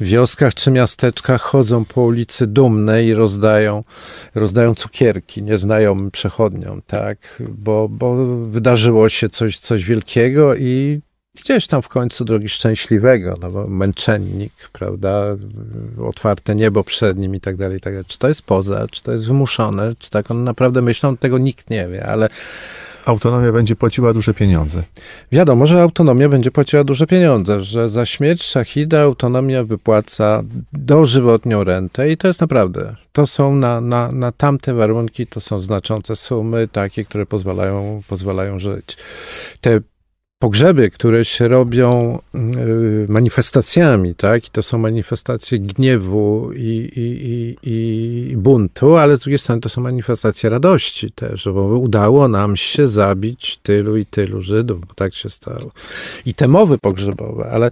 wioskach czy miasteczkach chodzą po ulicy dumne i rozdają, rozdają cukierki nieznajomym przechodniom, tak? Bo, bo wydarzyło się coś, coś wielkiego i gdzieś tam w końcu drogi szczęśliwego, no bo męczennik, prawda, otwarte niebo przed nim i tak dalej, i tak dalej. Czy to jest poza, czy to jest wymuszone, czy tak on naprawdę myślą, tego nikt nie wie, ale autonomia będzie płaciła duże pieniądze. Wiadomo, że autonomia będzie płaciła duże pieniądze, że za śmierć Szachida autonomia wypłaca dożywotnią rentę i to jest naprawdę, to są na, na, na tamte warunki, to są znaczące sumy, takie, które pozwalają, pozwalają żyć. Te pogrzeby, które się robią y, manifestacjami, tak? I to są manifestacje gniewu i, i, i, i buntu, ale z drugiej strony to są manifestacje radości też, bo udało nam się zabić tylu i tylu Żydów, bo tak się stało. I te mowy pogrzebowe, ale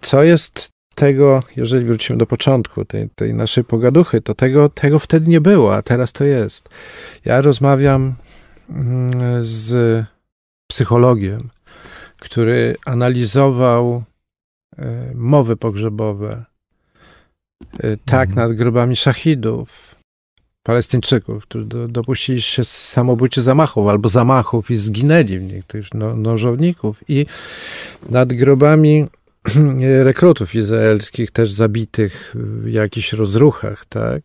co jest tego, jeżeli wrócimy do początku tej, tej naszej pogaduchy, to tego, tego wtedy nie było, a teraz to jest. Ja rozmawiam mm, z psychologiem, który analizował e, mowy pogrzebowe, e, tak mhm. nad grobami szachidów, Palestyńczyków, którzy do, dopuścili się samobójczych zamachów albo zamachów i zginęli w niektórych no, nożowników, i nad grobami rekrutów izraelskich, też zabitych w jakichś rozruchach, tak.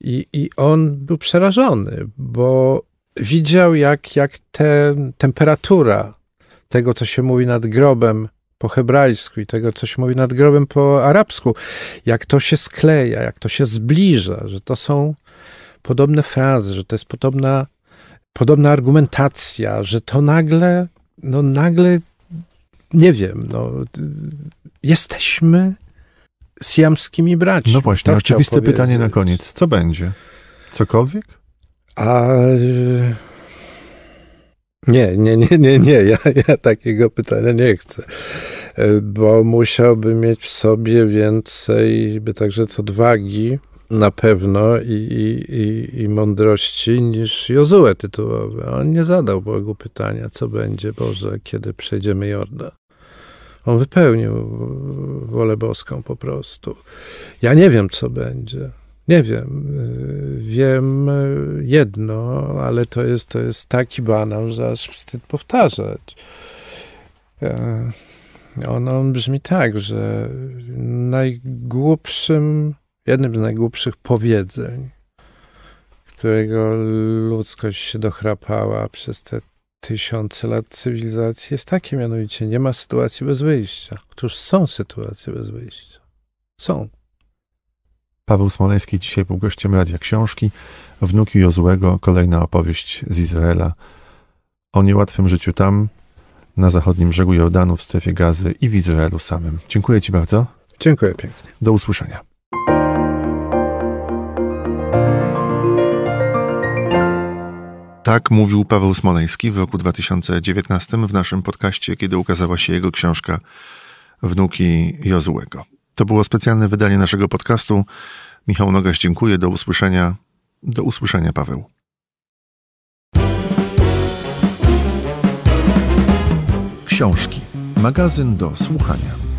I, I on był przerażony, bo widział, jak, jak te temperatura tego, co się mówi nad grobem po hebrajsku i tego, co się mówi nad grobem po arabsku, jak to się skleja, jak to się zbliża, że to są podobne frazy, że to jest podobna, podobna argumentacja, że to nagle, no nagle, nie wiem, no, jesteśmy siamskimi braćmi. No właśnie, to tak oczywiste pytanie na koniec. Co będzie? Cokolwiek? A nie, nie, nie, nie, nie. Ja, ja takiego pytania nie chcę, e, bo musiałby mieć w sobie więcej, by także co odwagi na pewno i, i, i, i mądrości niż Jozue tytułowy. On nie zadał Bogu pytania, co będzie, Boże, kiedy przejdziemy Jordan. On wypełnił wolę boską po prostu. Ja nie wiem, co będzie. Nie wiem. Y, wiem y, jedno, ale to jest, to jest taki banał, że aż wstyd powtarzać. On, e, on brzmi tak, że najgłupszym, jednym z najgłupszych powiedzeń, którego ludzkość się dochrapała przez te tysiące lat cywilizacji, jest takie mianowicie: nie ma sytuacji bez wyjścia. Otóż są sytuacje bez wyjścia. Są. Paweł Smoleński dzisiaj był gościem Radia Książki. Wnuki Jozłego, kolejna opowieść z Izraela o niełatwym życiu tam, na zachodnim brzegu Jordanu, w strefie gazy i w Izraelu samym. Dziękuję Ci bardzo. Dziękuję pięknie. Do usłyszenia. Tak mówił Paweł Smoleński w roku 2019 w naszym podcaście, kiedy ukazała się jego książka Wnuki Jozłego. To było specjalne wydanie naszego podcastu. Michał Nogaś, dziękuję. Do usłyszenia. Do usłyszenia, Paweł. Książki. Magazyn do słuchania.